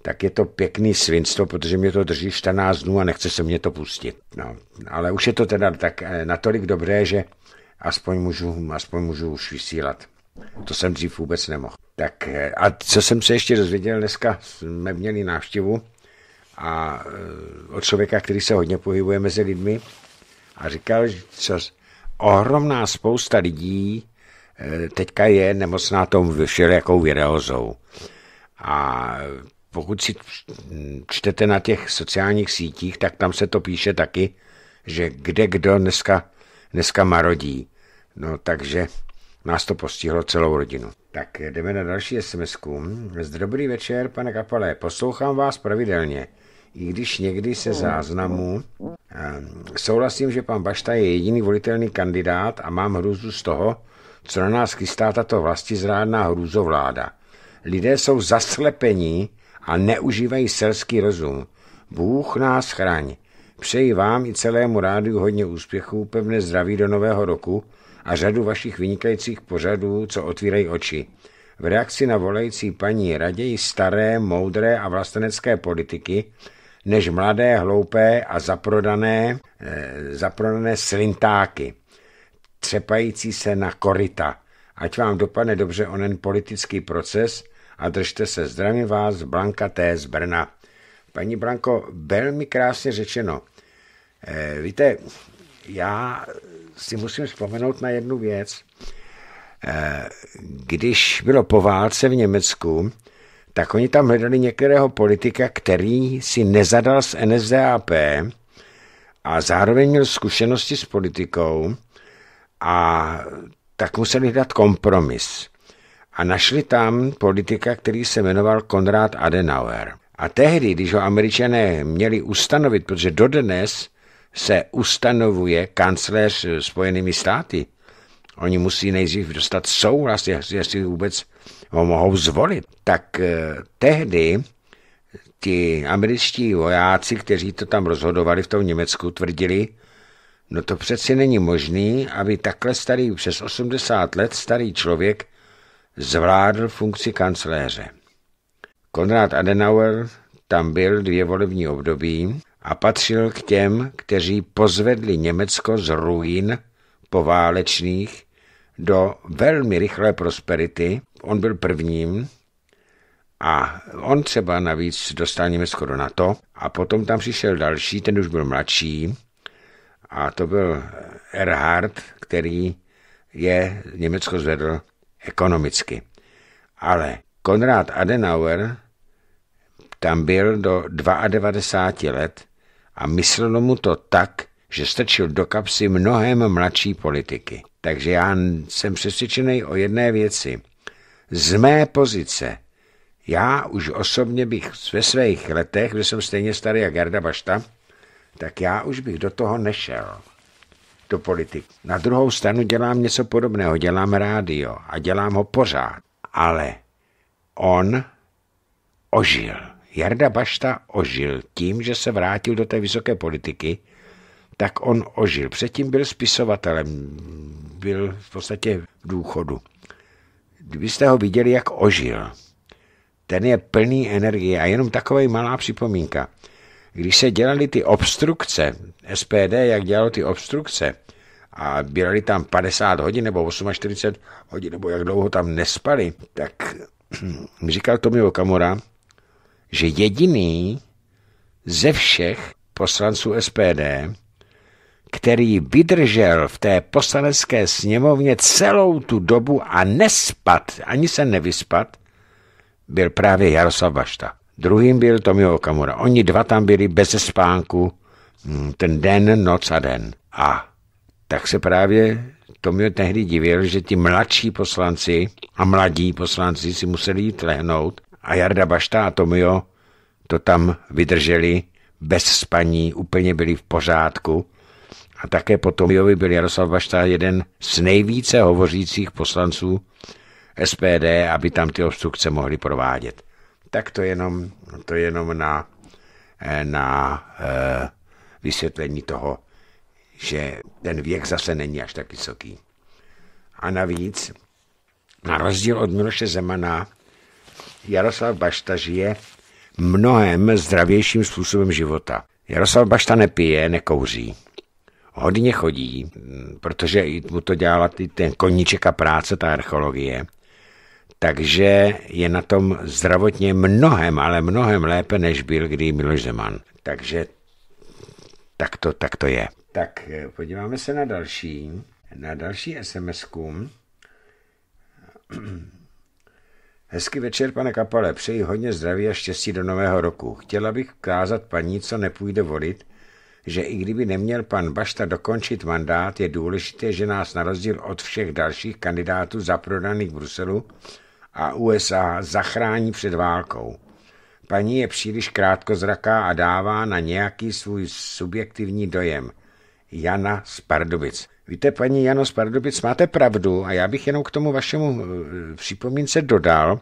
tak je to pěkný svinstvo, protože mě to drží 14 dnů a nechce se mě to pustit. No, ale už je to teda tak natolik dobré, že aspoň můžu, aspoň můžu už vysílat. To jsem dřív vůbec nemohl. Tak eh, a co jsem se ještě dozvěděl, dneska jsme měli návštěvu a eh, od člověka, který se hodně pohybuje mezi lidmi a říkal, že ohromná spousta lidí eh, teďka je nemocná tom jakou vireozou. A pokud si čtete na těch sociálních sítích, tak tam se to píše taky, že kde kdo dneska dneska marodí. No takže nás to postihlo celou rodinu. Tak jdeme na další sms Dobrý večer, pane Kapale, poslouchám vás pravidelně. I když někdy se záznamu souhlasím, že pan Bašta je jediný volitelný kandidát a mám hrůzu z toho, co na nás chystá tato vlastizrádná hrůzovláda. Lidé jsou zaslepení a neužívají selský rozum. Bůh nás chrání. Přeji vám i celému rádiu hodně úspěchů, pevné zdraví do nového roku a řadu vašich vynikajících pořadů, co otvírají oči. V reakci na volající paní raději staré, moudré a vlastenecké politiky, než mladé, hloupé a zaprodané, eh, zaprodané slintáky, třepající se na korita. Ať vám dopadne dobře onen politický proces a držte se zdravím vás, Blanka T. z Brna. Paní Branko, velmi krásně řečeno. E, víte, já si musím vzpomenout na jednu věc. E, když bylo po válce v Německu, tak oni tam hledali některého politika, který si nezadal s NSDAP a zároveň měl zkušenosti s politikou a tak museli hledat kompromis. A našli tam politika, který se jmenoval Konrad Adenauer. A tehdy, když ho američané měli ustanovit, protože dodnes se ustanovuje kancléř Spojenými státy, oni musí nejdřív dostat souhlas, jestli vůbec ho mohou zvolit, tak eh, tehdy ti američtí vojáci, kteří to tam rozhodovali v tom Německu, tvrdili, no to přeci není možný, aby takhle starý, přes 80 let starý člověk zvládl funkci kancléře. Konrad Adenauer tam byl dvě volební období a patřil k těm, kteří pozvedli Německo z ruin poválečných do velmi rychlé prosperity. On byl prvním a on třeba navíc dostal Německo do NATO a potom tam přišel další, ten už byl mladší a to byl Erhard, který je Německo zvedl ekonomicky. Ale Konrad Adenauer tam byl do 92 let a myslelo mu to tak, že strčil do kapsy mnohem mladší politiky. Takže já jsem přesvědčený o jedné věci. Z mé pozice, já už osobně bych ve svých letech, kde jsem stejně starý jak Garda Bašta, tak já už bych do toho nešel, do politiky. Na druhou stranu dělám něco podobného, dělám rádio a dělám ho pořád. Ale on ožil. Jarda Bašta ožil tím, že se vrátil do té vysoké politiky, tak on ožil. Předtím byl spisovatelem, byl v podstatě v důchodu. Kdybyste ho viděli, jak ožil, ten je plný energie a jenom takovej malá připomínka. Když se dělali ty obstrukce, SPD, jak dělalo ty obstrukce, a bělali tam 50 hodin nebo 48 hodin, nebo jak dlouho tam nespali, tak [clears throat] říkal Tomi Okamura, že jediný ze všech poslanců SPD, který vydržel v té poslanecké sněmovně celou tu dobu a nespad, ani se nevyspad, byl právě Jaroslav Bašta. Druhým byl Tomio Okamura. Oni dva tam byli bez spánku hm, ten den, noc a den. A tak se právě Tomio tehdy divil, že ti mladší poslanci a mladí poslanci si museli jít lehnout, a Jarda Bašta a Tomio to tam vydrželi bez spaní, úplně byli v pořádku. A také po Tomiovi byl Jaroslav Bašta jeden z nejvíce hovořících poslanců SPD, aby tam ty obstrukce mohli provádět. Tak to jenom, to jenom na, eh, na eh, vysvětlení toho, že ten věk zase není až tak vysoký. A navíc, na rozdíl od Miloše Zemana, Jaroslav Bašta žije mnohem zdravějším způsobem života. Jaroslav Bašta nepije, nekouří. Hodně chodí, mm, protože mu to dělala ten koníček a práce, ta archeologie. Takže je na tom zdravotně mnohem, ale mnohem lépe, než byl kdy Miloš Zeman. Takže tak to, tak to je. Tak eh, podíváme se na další, na další sms -ku. [clears throat] Hezký večer, pane Kapale, přeji hodně zdraví a štěstí do nového roku. Chtěla bych kázat paní, co nepůjde volit, že i kdyby neměl pan Bašta dokončit mandát, je důležité, že nás na rozdíl od všech dalších kandidátů zaprodaných Bruselu a USA zachrání před válkou. Paní je příliš krátkozraká a dává na nějaký svůj subjektivní dojem. Jana z Víte, paní Jano z Pardubic, máte pravdu a já bych jenom k tomu vašemu eh, připomínce dodal,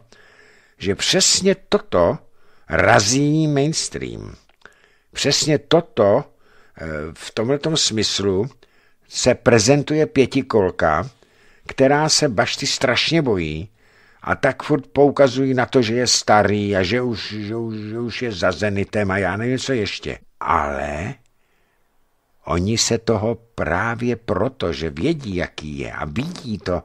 že přesně toto razí mainstream. Přesně toto eh, v tomto smyslu se prezentuje pětikolka, která se bašty strašně bojí a tak furt poukazují na to, že je starý a že už, že už, že už je za zenitem a já nevím, co ještě. Ale Oni se toho právě proto, že vědí, jaký je a vidí to,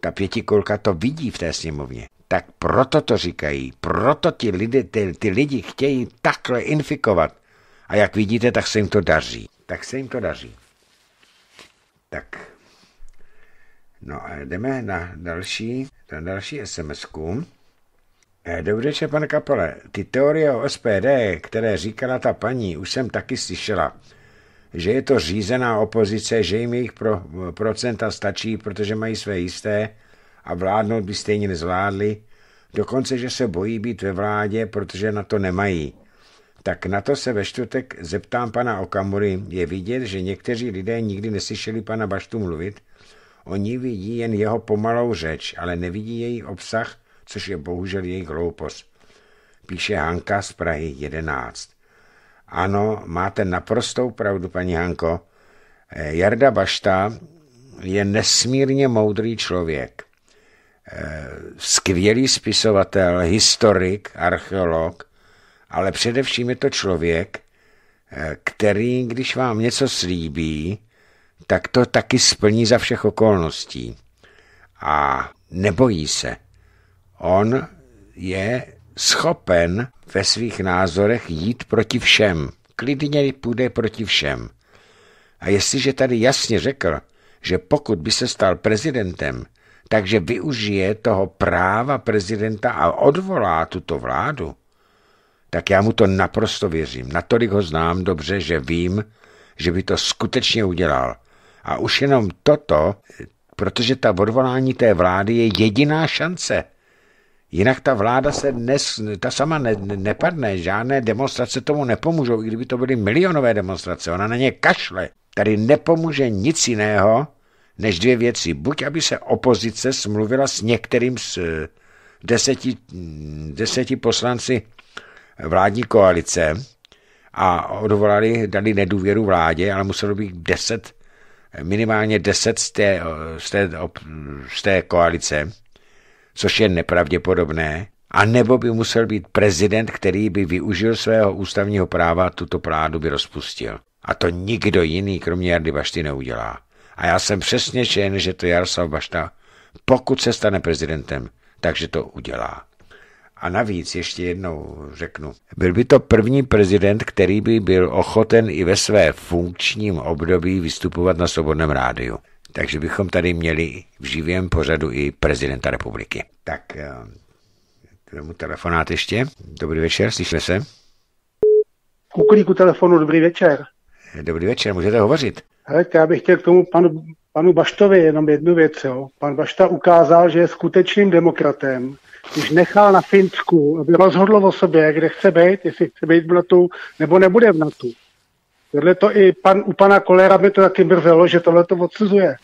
ta pětikulka to vidí v té sněmovně, tak proto to říkají, proto ti lidi, ty, ty lidi chtějí takhle infikovat. A jak vidíte, tak se jim to daří. Tak se jim to daří. Tak. No a jdeme na další, na další sms -ku. Eh, Dobře, pane kapole, Ty teorie o SPD, které říkala ta paní, už jsem taky slyšela že je to řízená opozice, že jim jejich pro, procenta stačí, protože mají své jisté a vládnout by stejně nezvládli, dokonce, že se bojí být ve vládě, protože na to nemají. Tak na to se ve čtvrtek zeptám pana Okamury. Je vidět, že někteří lidé nikdy neslyšeli pana Baštu mluvit. Oni vidí jen jeho pomalou řeč, ale nevidí její obsah, což je bohužel jejich hloupost. Píše Hanka z Prahy 11. Ano, máte naprostou pravdu, paní Hanko. Eh, Jarda Bašta je nesmírně moudrý člověk. Eh, skvělý spisovatel, historik, archeolog, ale především je to člověk, eh, který, když vám něco slíbí, tak to taky splní za všech okolností. A nebojí se. On je schopen ve svých názorech jít proti všem. Klidně půjde proti všem. A jestliže tady jasně řekl, že pokud by se stal prezidentem, takže využije toho práva prezidenta a odvolá tuto vládu, tak já mu to naprosto věřím. Natolik ho znám dobře, že vím, že by to skutečně udělal. A už jenom toto, protože ta odvolání té vlády je jediná šance – Jinak ta vláda se dnes, ta sama ne, nepadne, žádné demonstrace tomu nepomůžou, i kdyby to byly milionové demonstrace, ona na ně kašle. Tady nepomůže nic jiného, než dvě věci. Buď, aby se opozice smluvila s některým z eh, deseti, hm, deseti poslanci vládní koalice a odvolali, dali nedůvěru vládě, ale muselo být deset, minimálně deset z té, eh, z té, z té koalice, což je nepravděpodobné, a nebo by musel být prezident, který by využil svého ústavního práva tuto prádu by rozpustil. A to nikdo jiný, kromě Jardy Bašty, neudělá. A já jsem čen, že to Jaroslav Bašta, pokud se stane prezidentem, takže to udělá. A navíc ještě jednou řeknu, byl by to první prezident, který by byl ochoten i ve své funkčním období vystupovat na svobodném rádiu takže bychom tady měli v živém pořadu i prezidenta republiky. Tak eh, mu telefonát ještě. Dobrý večer, slyšíme se. Kuklíku telefonu, dobrý večer. Eh, dobrý večer, můžete hovořit. Hele, já bych chtěl k tomu panu, panu Baštovi jenom jednu věc. Jo. Pan Bašta ukázal, že je skutečným demokratem, když nechal na Finsku, aby rozhodlo o sobě, kde chce být, jestli chce být v NATO nebo nebude v NATO. Tohle to i pan, u pana Kolera by to taky mrzelo, že tohle to odsuzuje.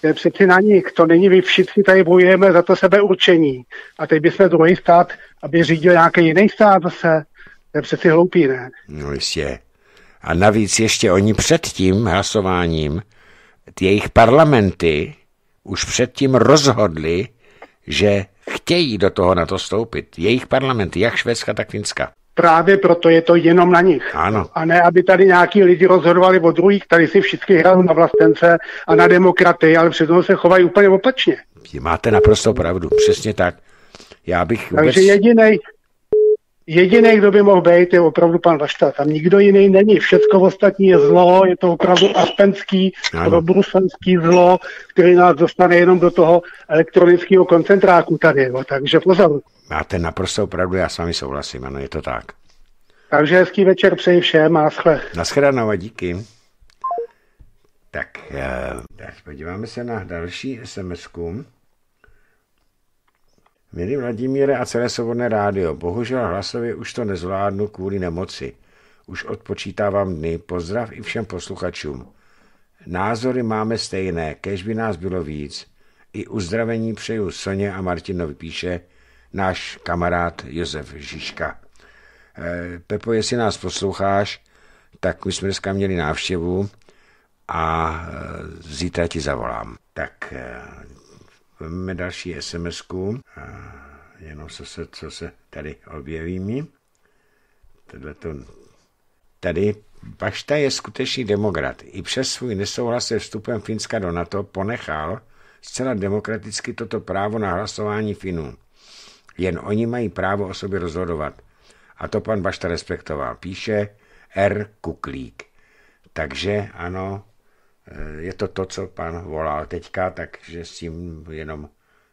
To je přeci na nich, to není vy všichni tady bojujeme za to sebeurčení. A teď bychom druhý stát, aby řídil nějaký jiný stát zase. To je přeci hloupý, ne? No jistě. A navíc ještě oni před tím hlasováním jejich parlamenty už předtím rozhodli, že chtějí do toho na to stoupit. Jejich parlamenty, jak Švédska, tak Finska. Právě proto je to jenom na nich. Ano. A ne, aby tady nějaký lidi rozhodovali o druhých, tady si všichni hrajou na vlastence a na demokraty, ale přitom se chovají úplně opačně. Máte naprosto pravdu, přesně tak. Já bych vůbec... Takže jedinej, Jediný, kdo by mohl být, je opravdu pan Vašta. Tam nikdo jiný není. Všechno ostatní je zlo, je to opravdu aspenský, probrusenský zlo, který nás dostane jenom do toho elektronického koncentráku tady. Jo. Takže pozor. Máte naprosto opravdu, já s vámi souhlasím, ano, je to tak. Takže hezký večer přeji všem a schle. Na a díky. Tak, eh, tak podíváme se na další sms -ku. Milý Vladimíre a celé svobodné rádio, bohužel hlasově už to nezvládnu kvůli nemoci. Už odpočítávám dny, pozdrav i všem posluchačům. Názory máme stejné, kež by nás bylo víc. I uzdravení přeju Soně a Martinovi píše náš kamarád Josef Žižka. Eh, Pepo, jestli nás posloucháš, tak my jsme dneska měli návštěvu a eh, zítra ti zavolám. Tak eh, Máme další sms -ku. Jenom co se, co se tady objeví mi. Tadleto. Tady Bašta je skutečný demokrat. I přes svůj nesouhlas se vstupem Finska do NATO ponechal zcela demokraticky toto právo na hlasování Finů. Jen oni mají právo o sobě rozhodovat. A to pan Bašta respektoval. Píše R. Kuklík. Takže ano, Eh, je to to, co pan volal teďka, takže s tím jenom,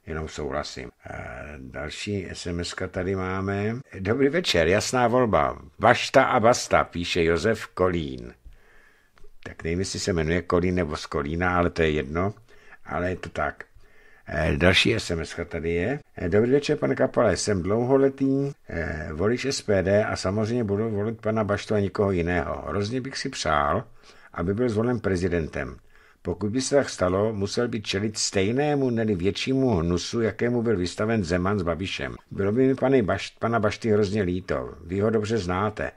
jenom souhlasím. Eh, další sms tady máme. Dobrý večer, jasná volba. Vašta a basta, píše Josef Kolín. Tak nevím, jestli se jmenuje Kolín nebo z Kolína, ale to je jedno. Ale je to tak. Eh, další sms tady je. Dobrý večer, pane Kapale, jsem dlouholetý volič SPD a samozřejmě budu volit pana Baštu a nikoho jiného. Hrozně bych si přál, aby byl zvolen prezidentem. Pokud by se tak stalo, musel by čelit stejnému, neli většímu hnusu, jakému byl vystaven Zeman s Babišem. Bylo by mi pane Baš, pana Bašty hrozně líto, vy ho dobře znáte.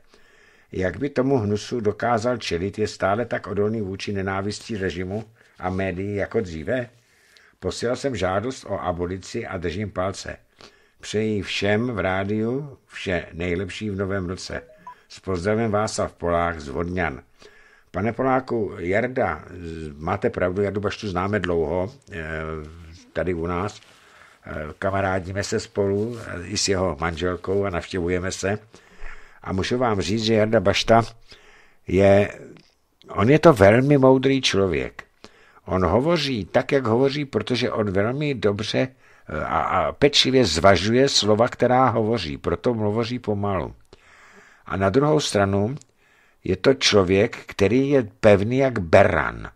Jak by tomu hnusu dokázal čelit, je stále tak odolný vůči nenávistí režimu a médií jako dříve? Posílal jsem žádost o abolici a držím palce. Přeji všem v rádiu vše nejlepší v novém roce. S pozdravem v Polách z Vodňan. Pane Poláku, Jarda, máte pravdu, Jardu Baštu známe dlouho, eh, tady u nás, eh, kamarádíme se spolu eh, i s jeho manželkou a navštěvujeme se. A můžu vám říct, že Jarda Bašta je, on je to velmi moudrý člověk. On hovoří tak, jak hovoří, protože on velmi dobře a, a pečlivě zvažuje slova, která hovoří, proto hovoří pomalu. A na druhou stranu, je to člověk, který je pevný jak beran.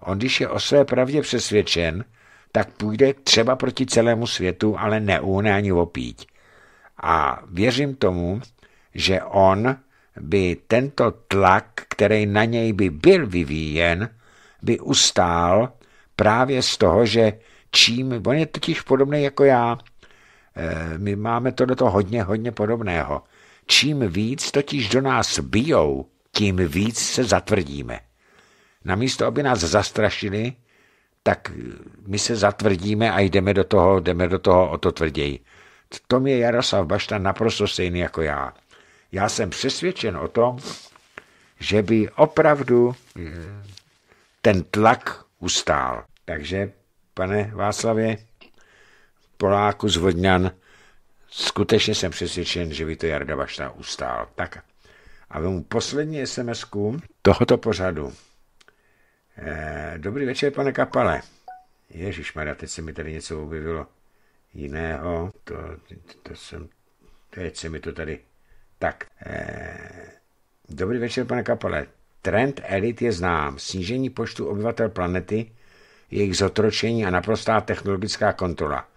On, když je o své pravdě přesvědčen, tak půjde třeba proti celému světu, ale neúhne ani opít. A věřím tomu, že on by tento tlak, který na něj by byl vyvíjen, by ustál právě z toho, že čím, on je totiž podobný jako já, eh, my máme to do toho hodně, hodně podobného. Čím víc totiž do nás bijou, tím víc se zatvrdíme. Namísto, aby nás zastrašili, tak my se zatvrdíme a jdeme do toho, jdeme do toho o to tvrději. V tom je Jaroslav Bašta naprosto stejný jako já. Já jsem přesvědčen o tom, že by opravdu eh, ten tlak ustál. Takže, pane Václavě, Poláku z Vodňan, skutečně jsem přesvědčen, že by to Jarda Bašta ustál. Tak a vemu poslední sms tohoto pořadu. Eh, dobrý večer, pane Kapale. Ježíš Maria, teď se mi tady něco objevilo jiného. To, to, to jsem, teď se mi to tady... Tak, eh, dobrý večer, pane Kapale. Trend elit je znám. Snížení počtu obyvatel planety, jejich zotročení a naprostá technologická kontrola.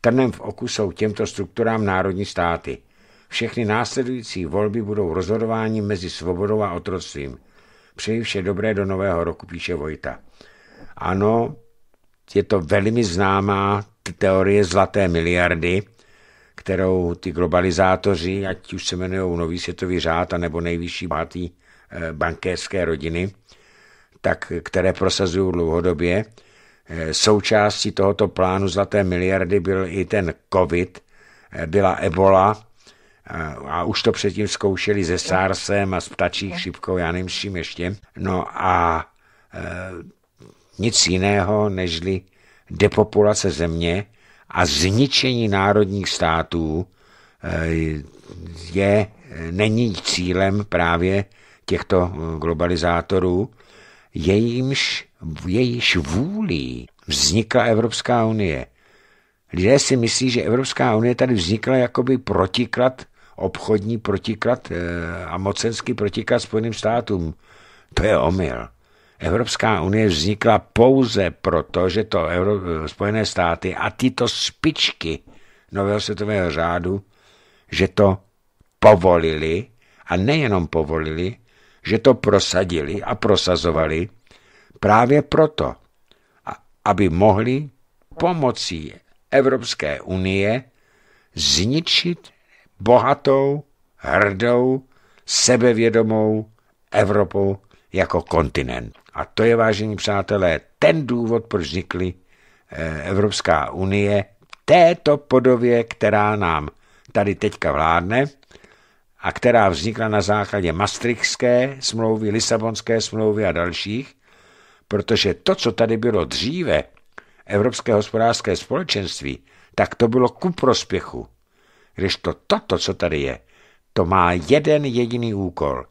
Trnem v oku jsou těmto strukturám národní státy – všechny následující volby budou rozhodování mezi svobodou a otroctvím. Přeji vše dobré do nového roku, píše Vojta. Ano, je to velmi známá teorie zlaté miliardy, kterou ty globalizátoři, ať už se jmenují Nový světový řád, nebo nejvyšší bátý eh, bankéřské rodiny, tak, které prosazují dlouhodobě. Eh, součástí tohoto plánu zlaté miliardy byl i ten COVID, eh, byla ebola, a už to předtím zkoušeli se sársem a s ptačí chřipkou, já nevím s čím ještě. No a e, nic jiného nežli depopulace země a zničení národních států e, je, není cílem právě těchto e, globalizátorů, jejímž, jejíž vůlí vznikla Evropská unie. Lidé si myslí, že Evropská unie tady vznikla jakoby protiklad obchodní protiklad eh, a mocenský protiklad Spojeným státům. To je omyl. Evropská unie vznikla pouze proto, že to Euro- eh, Spojené státy a tyto spičky nového světového řádu, že to povolili a nejenom povolili, že to prosadili a prosazovali právě proto, aby mohli pomocí Evropské unie zničit bohatou, hrdou, sebevědomou Evropou jako kontinent. A to je, vážení přátelé, ten důvod, proč vznikly eh, Evropská unie této podobě, která nám tady teďka vládne a která vznikla na základě Maastrichtské smlouvy, Lisabonské smlouvy a dalších, protože to, co tady bylo dříve, Evropské hospodářské společenství, tak to bylo ku prospěchu když to toto, co tady je, to má jeden jediný úkol.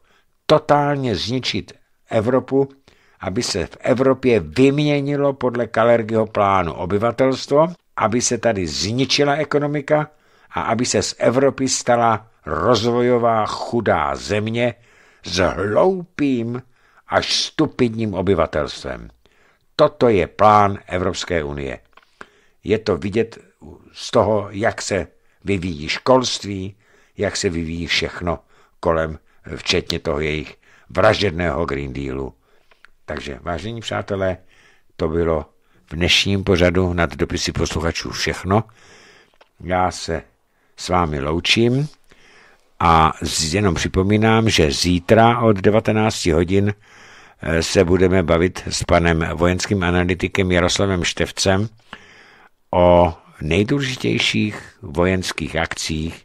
Totálně zničit Evropu, aby se v Evropě vyměnilo podle Kalergyho plánu obyvatelstvo, aby se tady zničila ekonomika a aby se z Evropy stala rozvojová chudá země s hloupým až stupidním obyvatelstvem. Toto je plán Evropské unie. Je to vidět z toho, jak se vyvíjí školství, jak se vyvíjí všechno kolem, eh, včetně toho jejich vražedného Green Dealu. Takže, vážení přátelé, to bylo v dnešním pořadu nad dopisy posluchačů všechno. Já se s vámi loučím a jenom připomínám, že zítra od 19 hodin eh, se budeme bavit s panem vojenským analytikem Jaroslavem Števcem o nejdůležitějších vojenských akcích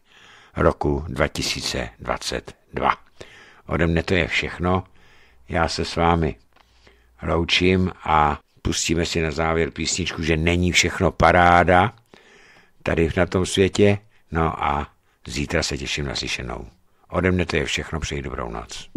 roku 2022. Ode mne to je všechno. Já se s vámi loučím a pustíme si na závěr písničku, že není všechno paráda tady na tom světě. No a zítra se těším na slyšenou. Ode mne to je všechno, přeji dobrou noc.